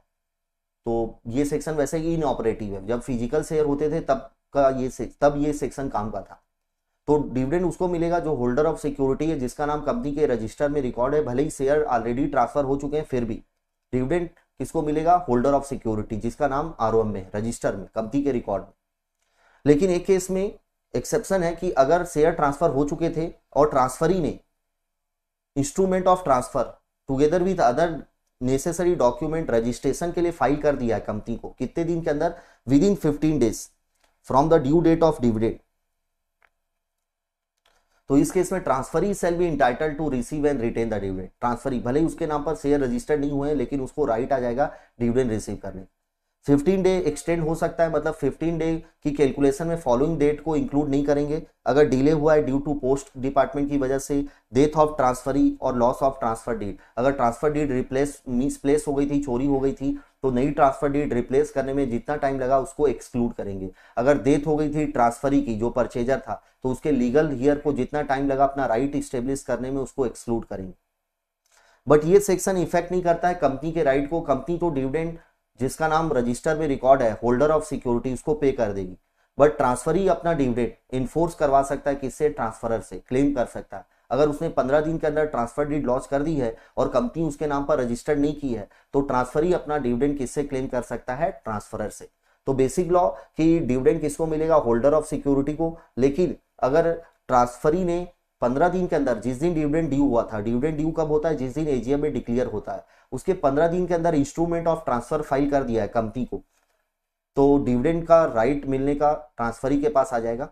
तो ये सेक्शन वैसे ही इन ऑपरेटिव है जब फिजिकल शेयर होते थे तब का ये तब ये सेक्शन काम का था तो डिविडेंड उसको मिलेगा जो होल्डर ऑफ सिक्योरिटी है जिसका नाम कंपनी के रजिस्टर में रिकॉर्ड है भले ही शेयर ऑलरेडी ट्रांसफर हो चुके हैं फिर भी डिविडेंड किसको मिलेगा होल्डर ऑफ सिक्योरिटी जिसका नाम आर में रजिस्टर में कंपनी के रिकॉर्ड में लेकिन एक केस में एक्सेप्शन है कि अगर शेयर ट्रांसफर हो चुके थे और ट्रांसफरी ने instrument of transfer together with other necessary document registration के लिए फाइल कर दिया है कंपनी को कितने दिन के अंदर within fifteen days from the due date of dividend तो इस केस में ट्रांसफरी सेल भी entitled to receive and retain the dividend transferee भले ही उसके नाम पर शेयर रजिस्टर्ड नहीं हुए लेकिन उसको राइट आ जाएगा डिविडेंड रिसीव करने 15 डे एक्सटेंड हो सकता है मतलब 15 डे की कैलकुलेशन में फॉलोइंग डेट को इंक्लूड नहीं करेंगे अगर डिले हुआ है ड्यू टू पोस्ट डिपार्टमेंट की वजह से डेथ ऑफ ट्रांसफरी और लॉस ऑफ ट्रांसफर डेट अगर ट्रांसफर डेट रिप्लेस मिसप्लेस हो गई थी चोरी हो गई थी तो नई ट्रांसफर डेट रिप्लेस करने में जितना टाइम लगा उसको एक्सक्लूड करेंगे अगर डेथ हो गई थी ट्रांसफरी की जो परचेजर था तो उसके लीगल हियर को जितना टाइम लगा अपना राइट स्टेब्लिश करने में उसको एक्सक्लूड करेंगे बट ये सेक्शन इफेक्ट नहीं करता है कंपनी के राइट को कंपनी तो डिविडेंड जिसका नाम रजिस्टर में रिकॉर्ड है होल्डर ऑफ सिक्योरिटी उसको पे कर देगी बट ट्रांसफर ही अपना डिविडेंड इन्फोर्स करवा सकता है किससे ट्रांसफरर से क्लेम कर सकता है अगर उसने पंद्रह दिन के अंदर ट्रांसफर डीड लॉन्च कर दी है और कंपनी उसके नाम पर रजिस्टर्ड नहीं की है तो ट्रांसफर ही अपना डिविडेंड किससे क्लेम कर सकता है ट्रांसफरर से तो बेसिक लॉ कि डिविडेंड किसको मिलेगा होल्डर ऑफ सिक्योरिटी को लेकिन अगर ट्रांसफरी ने पंद्रह दिन के अंदर जिस दिन डिविडेंड ड्यू हुआ था डिविडेंड ड्यू कब होता है जिस दिन एजीएम में डिक्लेयर होता है उसके पंद्रह दिन के अंदर इंस्ट्रूमेंट ऑफ ट्रांसफर फाइल कर दिया है कंपनी को तो डिविडेंड का राइट मिलने का ट्रांसफरी के पास आ जाएगा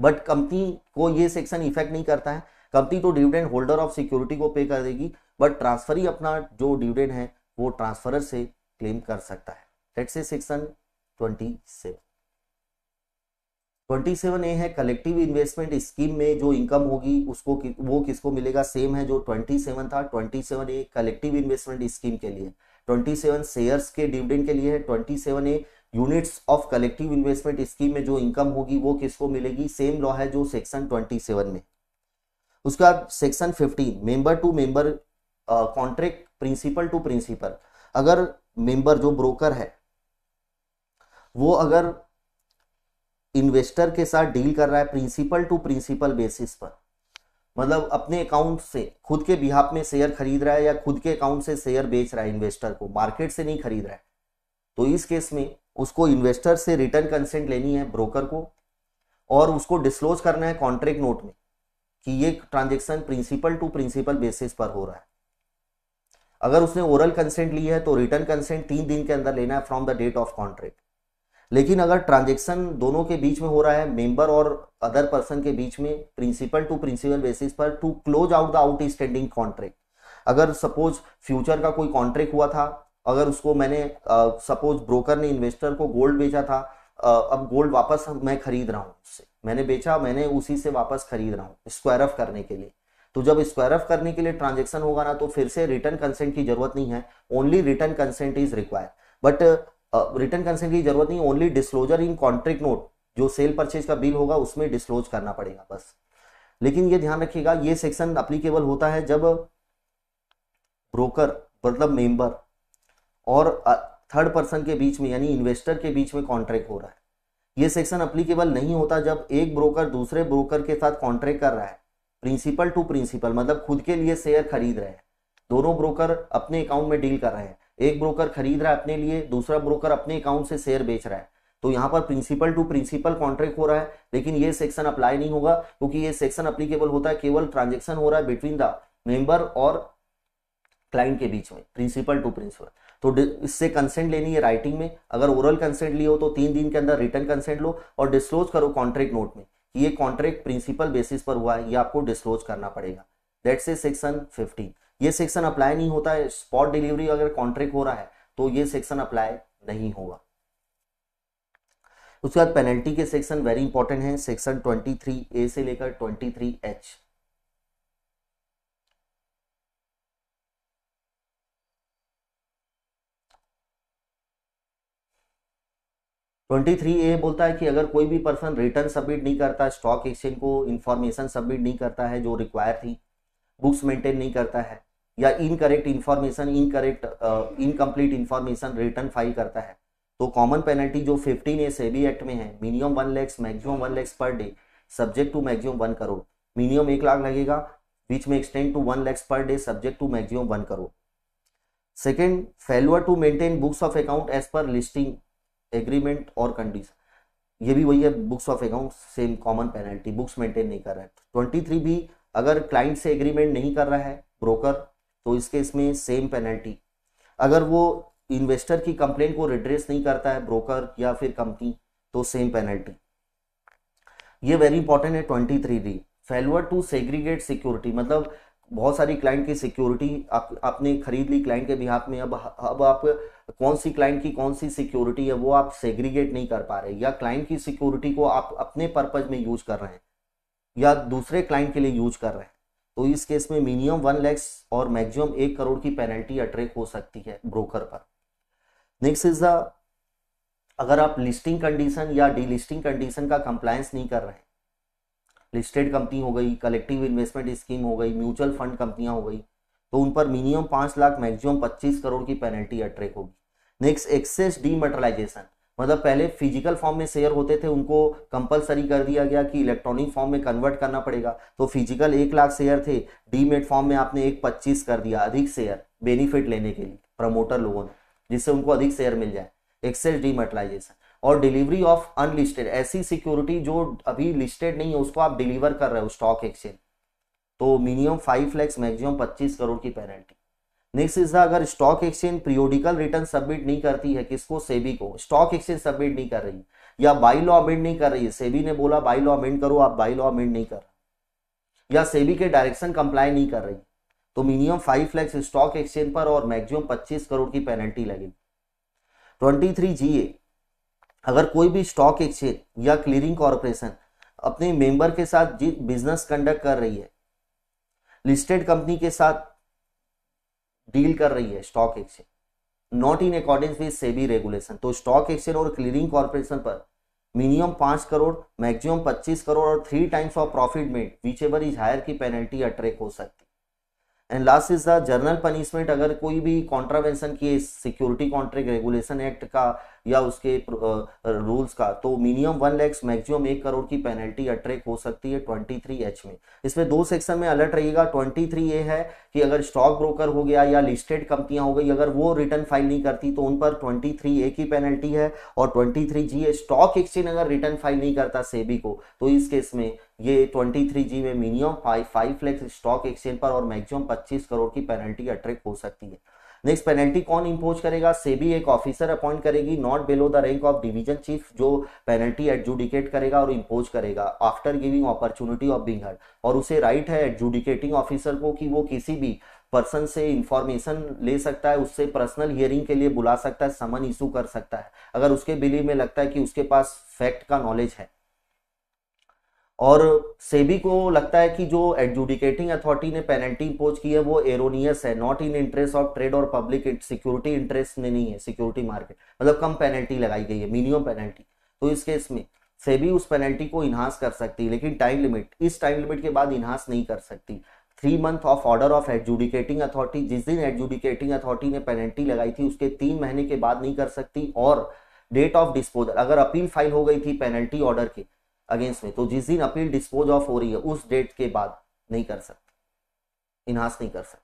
बट कंपनी को ये सेक्शन इफेक्ट नहीं करता है कंपनी तो डिविडेंड होल्डर ऑफ सिक्योरिटी को पे कर देगी बट ट्रांसफर ही अपना जो डिविडेंड है वो ट्रांसफर से क्लेम कर सकता है लेट से section twenty seven twenty seven A है कलेक्टिव इन्वेस्टमेंट स्कीम में जो इनकम होगी उसको कि, वो किसको मिलेगा सेम है जो ट्वेंटी सेवन था twenty seven A collective investment scheme के लिए ट्वेंटी सेवन शेयर्स के डिविडेंड के लिए है twenty seven A units of collective investment scheme में जो इनकम होगी वो किसको मिलेगी सेम लॉ है जो सेक्शन ट्वेंटी सेवन में उसका section fifteen member to member contract principal to principal अगर मेंबर जो ब्रोकर है वो अगर इन्वेस्टर के साथ डील कर रहा है प्रिंसिपल टू प्रिंसिपल बेसिस पर मतलब अपने अकाउंट से खुद के बिहाफ में शेयर खरीद रहा है या खुद के अकाउंट से शेयर बेच रहा है इन्वेस्टर को मार्केट से नहीं खरीद रहा है तो इस केस में उसको इन्वेस्टर से रिटर्न कंसेंट लेनी है ब्रोकर को और उसको डिस्क्लोज करना है कॉन्ट्रैक्ट नोट में कि ये transaction principal to principal basis पर हो रहा है अगर उसने ओरल कंसेंट ली है तो रिटर्न कंसेंट तीन दिन के अंदर लेना है from the date of contract लेकिन अगर ट्रांजेक्शन दोनों के बीच में हो रहा है मेंबर और अदर पर्सन के बीच में प्रिंसिपल टू प्रिंसिपल बेसिस पर to close out the outstanding contract अगर सपोज फ्यूचर का कोई कॉन्ट्रैक्ट हुआ था अगर उसको मैंने सपोज ब्रोकर ने इन्वेस्टर को गोल्ड बेचा था अब गोल्ड वापस मैं खरीद रहा हूँ उससे मैंने बेचा मैंने उसी से वापस खरीद रहा हूँ स्क्वायर ऑफ करने के लिए तो जब स्क्वायर ऑफ करने के लिए ट्रांजेक्शन होगा ना तो फिर से रिटर्न कंसेंट की जरूरत नहीं है only written consent is required but written consent की जरूरत नहीं only disclosure in contract note जो सेल परचेज का बिल होगा उसमें डिस्क्लोज करना पड़ेगा बस लेकिन ये ध्यान रखिएगा ये सेक्शन अप्लीकेबल होता है जब ब्रोकर मतलब मेंबर और थर्ड पर्सन के बीच में यानी इन्वेस्टर के बीच में कॉन्ट्रैक्ट हो रहा है ये सेक्शन अप्लीकेबल नहीं होता जब एक ब्रोकर दूसरे ब्रोकर के साथ कॉन्ट्रैक्ट कर रहा है प्रिंसिपल टू प्रिंसिपल मतलब खुद के लिए शेयर खरीद रहे हैं दोनों ब्रोकर अपने अकाउंट में डील कर रहे हैं एक ब्रोकर खरीद रहा है अपने लिए दूसरा ब्रोकर अपने अकाउंट से शेयर बेच रहा है तो यहाँ पर प्रिंसिपल टू प्रिंसिपल कॉन्ट्रैक्ट हो रहा है लेकिन ये सेक्शन अप्लाई नहीं होगा क्योंकि ये सेक्शन अप्लीकेबल होता है केवल ट्रांजेक्शन हो रहा है बिटवीन द मेंबर और क्लाइंट के बीच में प्रिंसिपल टू प्रिंसिपल तो इससे कंसेंट लेनी है राइटिंग में अगर ओरल कंसेंट लिए हो तो तीन दिन के अंदर रिटर्न कंसेंट लो और डिस्क्लोज करो कॉन्ट्रैक्ट नोट में ये कॉन्ट्रैक्ट प्रिंसिपल बेसिस पर हुआ है ये आपको डिस्क्लोज करना पड़ेगा दैट्स ए सेक्शन फिफ्टीन ये सेक्शन अप्लाई नहीं होता है स्पॉट डिलीवरी अगर कॉन्ट्रैक्ट हो रहा है तो ये सेक्शन अप्लाई नहीं होगा उसके बाद पेनल्टी के सेक्शन वेरी इंपॉर्टेंट है सेक्शन 23 ए से लेकर 23 एच ट्वेंटी थ्री ए बोलता है कि अगर कोई भी पर्सन रिटर्न सबमिट नहीं करता स्टॉक एक्सचेंज को इन्फॉर्मेशन सबमिट नहीं करता है जो रिक्वायर थी बुक्स मेंटेन नहीं करता है या incorrect information incorrect incomplete information return file करता है तो कॉमन पेनल्टी जो फिफ्टीन ए सेबी एक्ट में है minimum one lakhs maximum one lakhs per day subject to maximum one crore minimum एक लाख लगेगा बीच में extend to one lakhs per day subject to maximum one crore second failure to maintain books of account as per listing agreement और condition ये भी वही है books of account same common penalty books maintain नहीं कर रहा है ट्वेंटी थ्री भी अगर क्लाइंट से एग्रीमेंट नहीं कर रहा है ब्रोकर तो इसके इसमें सेम पेनल्टी अगर वो इन्वेस्टर की कंप्लेंट को रिड्रेस नहीं करता है ब्रोकर या फिर कंपनी तो सेम पेनल्टी ये वेरी इंपॉर्टेंट है twenty three D failure to segregate security मतलब बहुत सारी क्लाइंट की सिक्योरिटी आप आपने खरीद ली क्लाइंट के बिहाफ में अब अब आप कौन सी क्लाइंट की कौन सी सिक्योरिटी है वो आप सेग्रीगेट नहीं कर पा रहे या क्लाइंट की सिक्योरिटी को आप अपने पर्पज में यूज कर रहे हैं या दूसरे क्लाइंट के लिए यूज कर रहे हैं तो इस केस में मिनिमम वन लैक्स और मैक्सिमम एक करोड़ की पेनल्टी अट्रैक्ट हो सकती है ब्रोकर पर नेक्स्ट इज द अगर आप लिस्टिंग कंडीशन या डीलिस्टिंग कंडीशन का कंप्लायंस नहीं कर रहे हैं लिस्टेड कंपनी हो गई कलेक्टिव इन्वेस्टमेंट स्कीम हो गई म्यूचुअल फंड कंपनियां हो गई तो उन पर मिनिमम पाँच लाख मैक्सिमम पच्चीस करोड़ की पेनल्टी अट्रैक होगी नेक्स्ट एक्सेस डीमेटरलाइजेशन मतलब पहले फिजिकल फॉर्म में शेयर होते थे उनको कंपलसरी कर दिया गया कि इलेक्ट्रॉनिक फॉर्म में कन्वर्ट करना पड़ेगा तो फिजिकल एक लाख शेयर थे डीमेट फॉर्म में आपने एक पच्चीस कर दिया अधिक शेयर बेनिफिट लेने के लिए प्रमोटर लोगों ने जिससे उनको अधिक शेयर मिल जाए एक्सेस डीमेटलाइजेशन और डिलीवरी ऑफ अनलिस्टेड ऐसी सिक्योरिटी जो अभी लिस्टेड नहीं है उसको आप डिलीवर कर रहे हो स्टॉक एक्सचेंज तो मिनिमम फाइव लैक्स मैक्सिमम पच्चीस करोड़ की पेनल्टी नेक्स्ट इज द अगर stock exchange periodical return submit नहीं करती है किसको सेबी को स्टॉक एक्सचेंज सबमिट नहीं कर रही या बाई लॉ अमेंड नहीं कर रही है सेबी ने बोला बाई लॉ अमेंड करो आप बाई लॉ अमेंड नहीं कर या सेबी के डायरेक्शन कंप्लाई नहीं कर रही तो minimum five lakhs stock exchange पर और मैक्सिमम पच्चीस करोड़ की पेनल्टी लगेगी ट्वेंटी थ्री जी ए अगर कोई भी स्टॉक एक्सचेंज या क्लियरिंग कॉरपोरेशन अपने मेंबर के साथ बिजनेस कंडक्ट कर रही है लिस्टेड कंपनी के साथ डील कर रही है stock exchange not in according with SEBI regulation तो स्टॉक एक्सचेंज और क्लियरिंग कॉरपोरेशन पर मिनिमम पांच करोड़ मैक्सिमम पच्चीस करोड़ और three times of profit made whichever is higher की पेनल्टी अट्रैक्ट हो सकती and last is the general punishment अगर कोई भी कॉन्ट्रावेंशन किए सिक्योरिटी कॉन्ट्रैक्ट रेगुलेशन एक्ट का या उसके रूल्स का तो मिनिमम वन लैक्स मैक्सिमम एक करोड़ की पेनल्टी अट्रैक्ट हो सकती है ट्वेंटी थ्री एच में इसमें दो सेक्शन में अलर्ट रहिएगा ट्वेंटी थ्री ए है कि अगर स्टॉक ब्रोकर हो गया या लिस्टेड कंपनियां हो गई अगर वो रिटर्न फाइल नहीं करती तो उन पर ट्वेंटी थ्री ए की पेनल्टी है और twenty three G stock exchange अगर रिटर्न फाइल नहीं करता सेबी को तो इस केस में ये ट्वेंटी थ्री जी में minimum five five lakhs stock exchange पर और मैक्सिमम पच्चीस करोड़ की पेनल्टी अट्रैक्ट हो सकती है नेक्स्ट पेनल्टी कौन इम्पोज करेगा सेबी एक ऑफिसर अपॉइंट करेगी not below the rank of division chief जो पेनल्टी एडजुडिकेट करेगा और इम्पोज करेगा after giving opportunity of being और उसे राइट right है एडजुडिकेटिंग ऑफिसर को कि वो किसी भी पर्सन से इंफॉर्मेशन ले सकता है उससे पर्सनल हियरिंग के लिए बुला सकता है समन इशू कर सकता है अगर उसके बिलीव में लगता है कि उसके पास फैक्ट का नॉलेज है और सेबी को लगता है कि जो एडजुडिकेटिंग अथॉरिटी ने पेनल्टी इम्पोज की है वो एरोनियस है not in interest of trade और पब्लिक सिक्योरिटी इंटरेस्ट में नहीं है सिक्योरिटी मार्केट मतलब कम पेनल्टी लगाई गई है मिनिमम पेनल्टी तो इस केस में सेबी उस पेनल्टी को इन्हांस कर सकती है लेकिन टाइम लिमिट इस टाइम लिमिट के बाद इन्हांस नहीं कर सकती three month of order of adjudicating authority जिस दिन एडजुडिकेटिंग अथॉरिटी ने पेनल्टी लगाई थी उसके तीन महीने के बाद नहीं कर सकती और डेट ऑफ डिस्पोजल अगर अपील फाइल हो गई थी पेनल्टी ऑर्डर की अगेंस्ट में तो जिस दिन अपील डिस्पोज ऑफ हो रही है उस डेट के बाद नहीं कर सकते इनहास नहीं कर सकते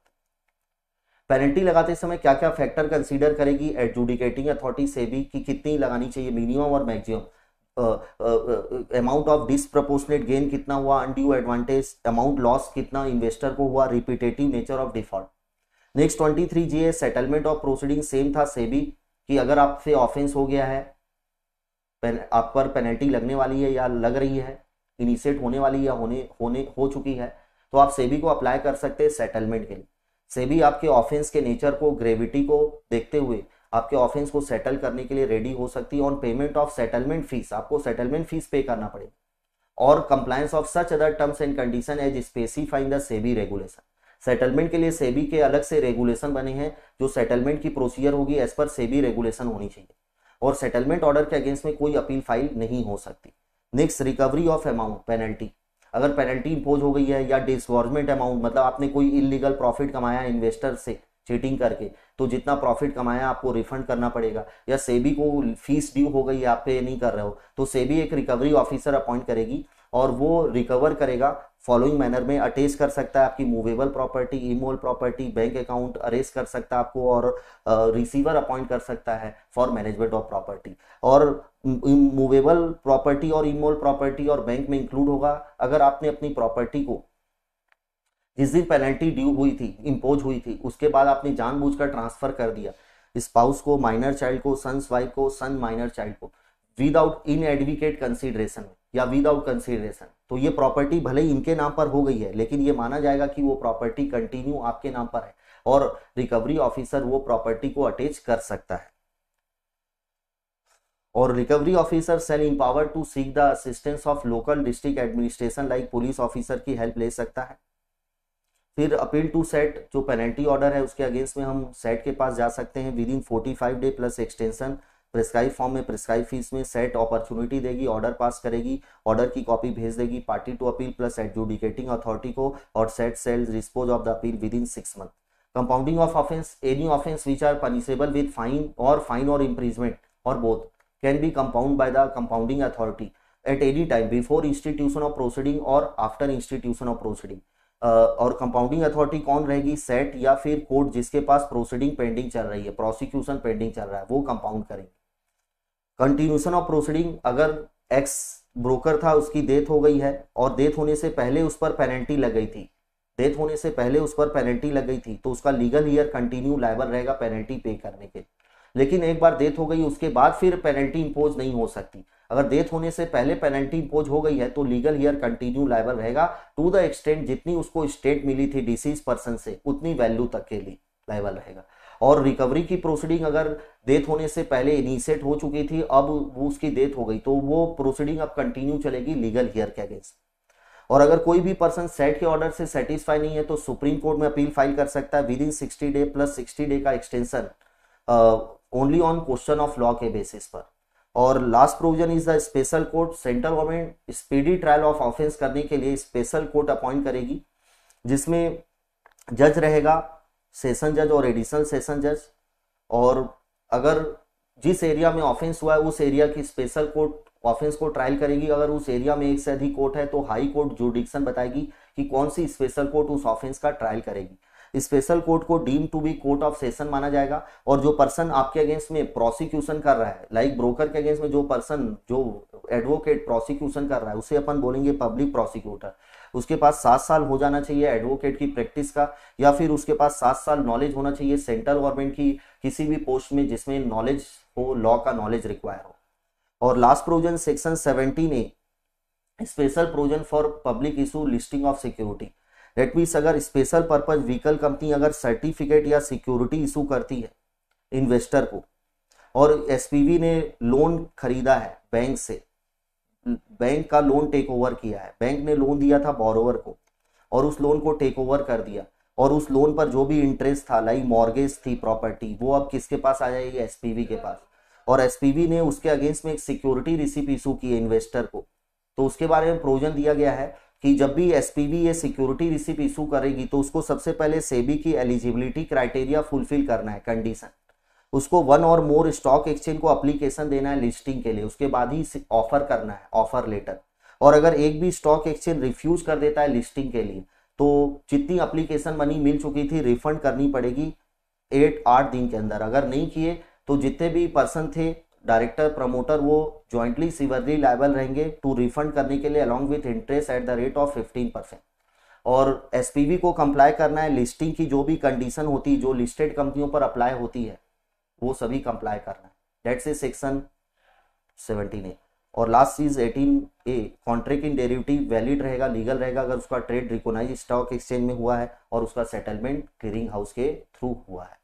पेनल्टी लगाते समय क्या क्या फैक्टर कंसीडर करेगी एडजुडिकेटिंग अथॉरिटी से भी कि कितनी लगानी चाहिए मिनिमम और maximum amount of disproportionate gain कितना हुआ अनड्यू एडवांटेज अमाउंट लॉस कितना इन्वेस्टर को हुआ repetitive nature of default next twenty three G settlement of proceeding same था सेबी कि अगर आपसे ऑफेंस हो गया है पेन, आप पर पेनल्टी लगने वाली है या लग रही है इनिशिएट होने वाली या होने होने हो चुकी है तो आप सेबी को अप्लाई कर सकते हैं सेटलमेंट के लिए सेबी आपके ऑफेंस के नेचर को ग्रेविटी को देखते हुए आपके ऑफेंस को सेटल करने के लिए रेडी हो सकती है on payment of settlement fees आपको सेटलमेंट फीस पे करना पड़ेगा और compliance of such other terms and condition as specified the SEBI regulation settlement के लिए सेबी के अलग से रेगुलेशन बने हैं जो सेटलमेंट की प्रोसीजर होगी एज पर सेबी रेगुलेशन होनी चाहिए और सेटलमेंट ऑर्डर के अगेंस्ट में कोई अपील फाइल नहीं हो सकती next recovery of amount penalty अगर पेनल्टी इंपोज हो गई है या डिसवॉर्जमेंट अमाउंट मतलब आपने कोई इलीगल प्रॉफिट कमाया इन्वेस्टर से चीटिंग करके तो जितना प्रॉफिट कमाया आपको रिफंड करना पड़ेगा या सेबी को फीस ड्यू हो गई आप पे नहीं कर रहे हो तो सेबी एक रिकवरी ऑफिसर अपॉइंट करेगी और वो रिकवर करेगा फॉलोइंग मैनर में अटेस कर सकता है आपकी movable property immovable property bank account arrest कर सकता है आपको और रिसीवर अपॉइंट कर सकता है फॉर मैनेजमेंट ऑफ प्रॉपर्टी और मूवेबल प्रॉपर्टी और इमोल प्रॉपर्टी और बैंक में इंक्लूड होगा अगर आपने अपनी प्रॉपर्टी को जिस दिन पेनल्टी ड्यू हुई थी इम्पोज हुई थी उसके बाद आपने जानबूझकर ट्रांसफर कर दिया स्पाउस को माइनर चाइल्ड को सन्स वाइफ को सन माइनर चाइल्ड को विदाउट इन एडवोकेट कंसिडरेशन या विदाउट कंसिडरेशन तो ये प्रॉपर्टी भले ही इनके नाम पर हो गई है लेकिन ये माना जाएगा कि वो प्रॉपर्टी कंटिन्यू आपके नाम पर है और रिकवरी ऑफिसर वो प्रॉपर्टी को अटैच कर सकता है और recovery officer shall empower to seek the assistance of local district administration like police officer की हेल्प ले सकता है फिर अपील टू सेट जो पेनल्टी ऑर्डर है उसके अगेंस्ट में हम सेट के पास जा सकते हैं within forty five day plus extension prescribe form में प्रिस्क्राइब फीस में सेट अपॉर्चुनिटी देगी ऑर्डर पास करेगी ऑर्डर की कॉपी भेज देगी party to appeal plus adjudicating authority को और set shall dispose of the appeal within six month compounding of offence any offence which are punishable with fine और fine और imprisonment और both can be compound by the compounding authority at any time before institution of proceeding और after institution of proceeding और compounding authority कौन रहेगी set या फिर court जिसके पास प्रोसीडिंग पेंडिंग चल रही है प्रोसिक्यूशन पेंडिंग चल रहा है वो कंपाउंड करेंगे कंटिन्यूशन ऑफ प्रोसीडिंग अगर एक्स ब्रोकर था उसकी डेथ हो गई है और डेथ होने से पहले उस पर पेनल्टी लग गई थी डेथ होने से पहले उस पर पेनल्टी लग गई थी तो उसका लीगल ईयर कंटिन्यू लाइबल रहेगा पेनल्टी पे करने के लेकिन एक बार डेथ हो गई उसके बाद फिर पेनल्टी इम्पोज नहीं हो सकती अगर डेथ होने से पहले पेनल्टी इम्पोज हो गई है तो लीगल ईयर कंटिन्यू लाइबल रहेगा टू द एक्सटेंट जितनी उसको स्टेट मिली थी डिसीज पर्सन से उतनी वैल्यू तक के लिए लाइबल रहेगा और रिकवरी की प्रोसीडिंग अगर डेथ होने से पहले इनिशिएट हो चुकी थी अब वो उसकी डेथ हो गई तो वो प्रोसीडिंग अब कंटिन्यू चलेगी लीगल हेयर के अगेंस्ट और अगर कोई भी पर्सन सेट के ऑर्डर से सेटिस्फाई नहीं है तो सुप्रीम कोर्ट में अपील फाइल कर सकता है within sixty day plus sixty day का extension only on question of law के बेसिस पर और last provision is the special court central government speedy trial of offence करने के लिए स्पेशल कोर्ट अपॉइंट करेगी जिसमें जज रहेगा सेशन जज और एडिशनल सेशन जज और अगर जिस एरिया में ऑफेंस हुआ है उस एरिया की स्पेशल कोर्ट ऑफेंस को ट्रायल करेगी अगर उस एरिया में एक से अधिक कोर्ट है तो हाई कोर्ट जुडिक्शन बताएगी कि कौन सी स्पेशल कोर्ट उस ऑफेंस का ट्रायल करेगी स्पेशल कोर्ट को deem to be court of session माना जाएगा और जो पर्सन आपके अगेंस्ट में प्रोसिक्यूशन कर रहा है लाइक like ब्रोकर के अगेंस्ट में जो पर्सन जो एडवोकेट प्रोसिक्यूशन कर रहा है उसे अपन बोलेंगे पब्लिक प्रोसिक्यूटर उसके पास सात साल हो जाना चाहिए एडवोकेट की प्रैक्टिस का या फिर उसके पास सात साल नॉलेज होना चाहिए सेंट्रल गवर्नमेंट की किसी भी पोस्ट में जिसमें नॉलेज हो लॉ का नॉलेज रिक्वायर हो और last provision section seventeen A special provision for public issue listing of security that means अगर स्पेशल पर्पज व्हीकल कंपनी अगर सर्टिफिकेट या सिक्योरिटी इशू करती है इन्वेस्टर को और एसपीवी ने लोन खरीदा है बैंक से बैंक का लोन टेक ओवर किया है बैंक ने लोन दिया था बोरोवर को और उस लोन को टेक ओवर कर दिया और उस लोन पर जो भी इंटरेस्ट था लाइक मॉर्गेज थी प्रॉपर्टी वो अब किसके पास आ जाएगी एसपीवी के पास और एसपीवी ने उसके अगेंस्ट में एक सिक्योरिटी रिसिप इशू की इन्वेस्टर को तो उसके बारे में प्रोविजन दिया गया है कि जब भी एसपीबी ये सिक्योरिटी रिसिप इशू करेगी तो उसको सबसे पहले सेबी e की एलिजिबिलिटी क्राइटेरिया फुलफिल करना है कंडीशन उसको वन और मोर स्टॉक एक्सचेंज को अप्लीकेशन देना है लिस्टिंग के लिए उसके बाद ही ऑफर करना है ऑफर लेटर और अगर एक भी स्टॉक एक्सचेंज रिफ्यूज कर देता है लिस्टिंग के लिए तो जितनी अप्लीकेशन मनी मिल चुकी थी रिफंड करनी पड़ेगी एट आठ दिन के अंदर अगर नहीं किए तो जितने भी पर्सन थे डायरेक्टर प्रमोटर वो ज्वाइंटली सिवरली लाइबल रहेंगे टू रिफंड करने के लिए along with interest at the rate of fifteen percent और एस को कंप्लाई करना है लिस्टिंग की जो भी कंडीशन होती है जो लिस्टेड कंपनियों पर अप्लाई होती है वो सभी कंप्लाई करना है डेट से सेक्शन सेवनटीन ए और लास्ट चीज eighteen A contract in derivative valid रहेगा लीगल रहेगा अगर उसका ट्रेड रिकोनाइज स्टॉक एक्सचेंज में हुआ है और उसका सेटलमेंट क्लियरिंग हाउस के थ्रू हुआ है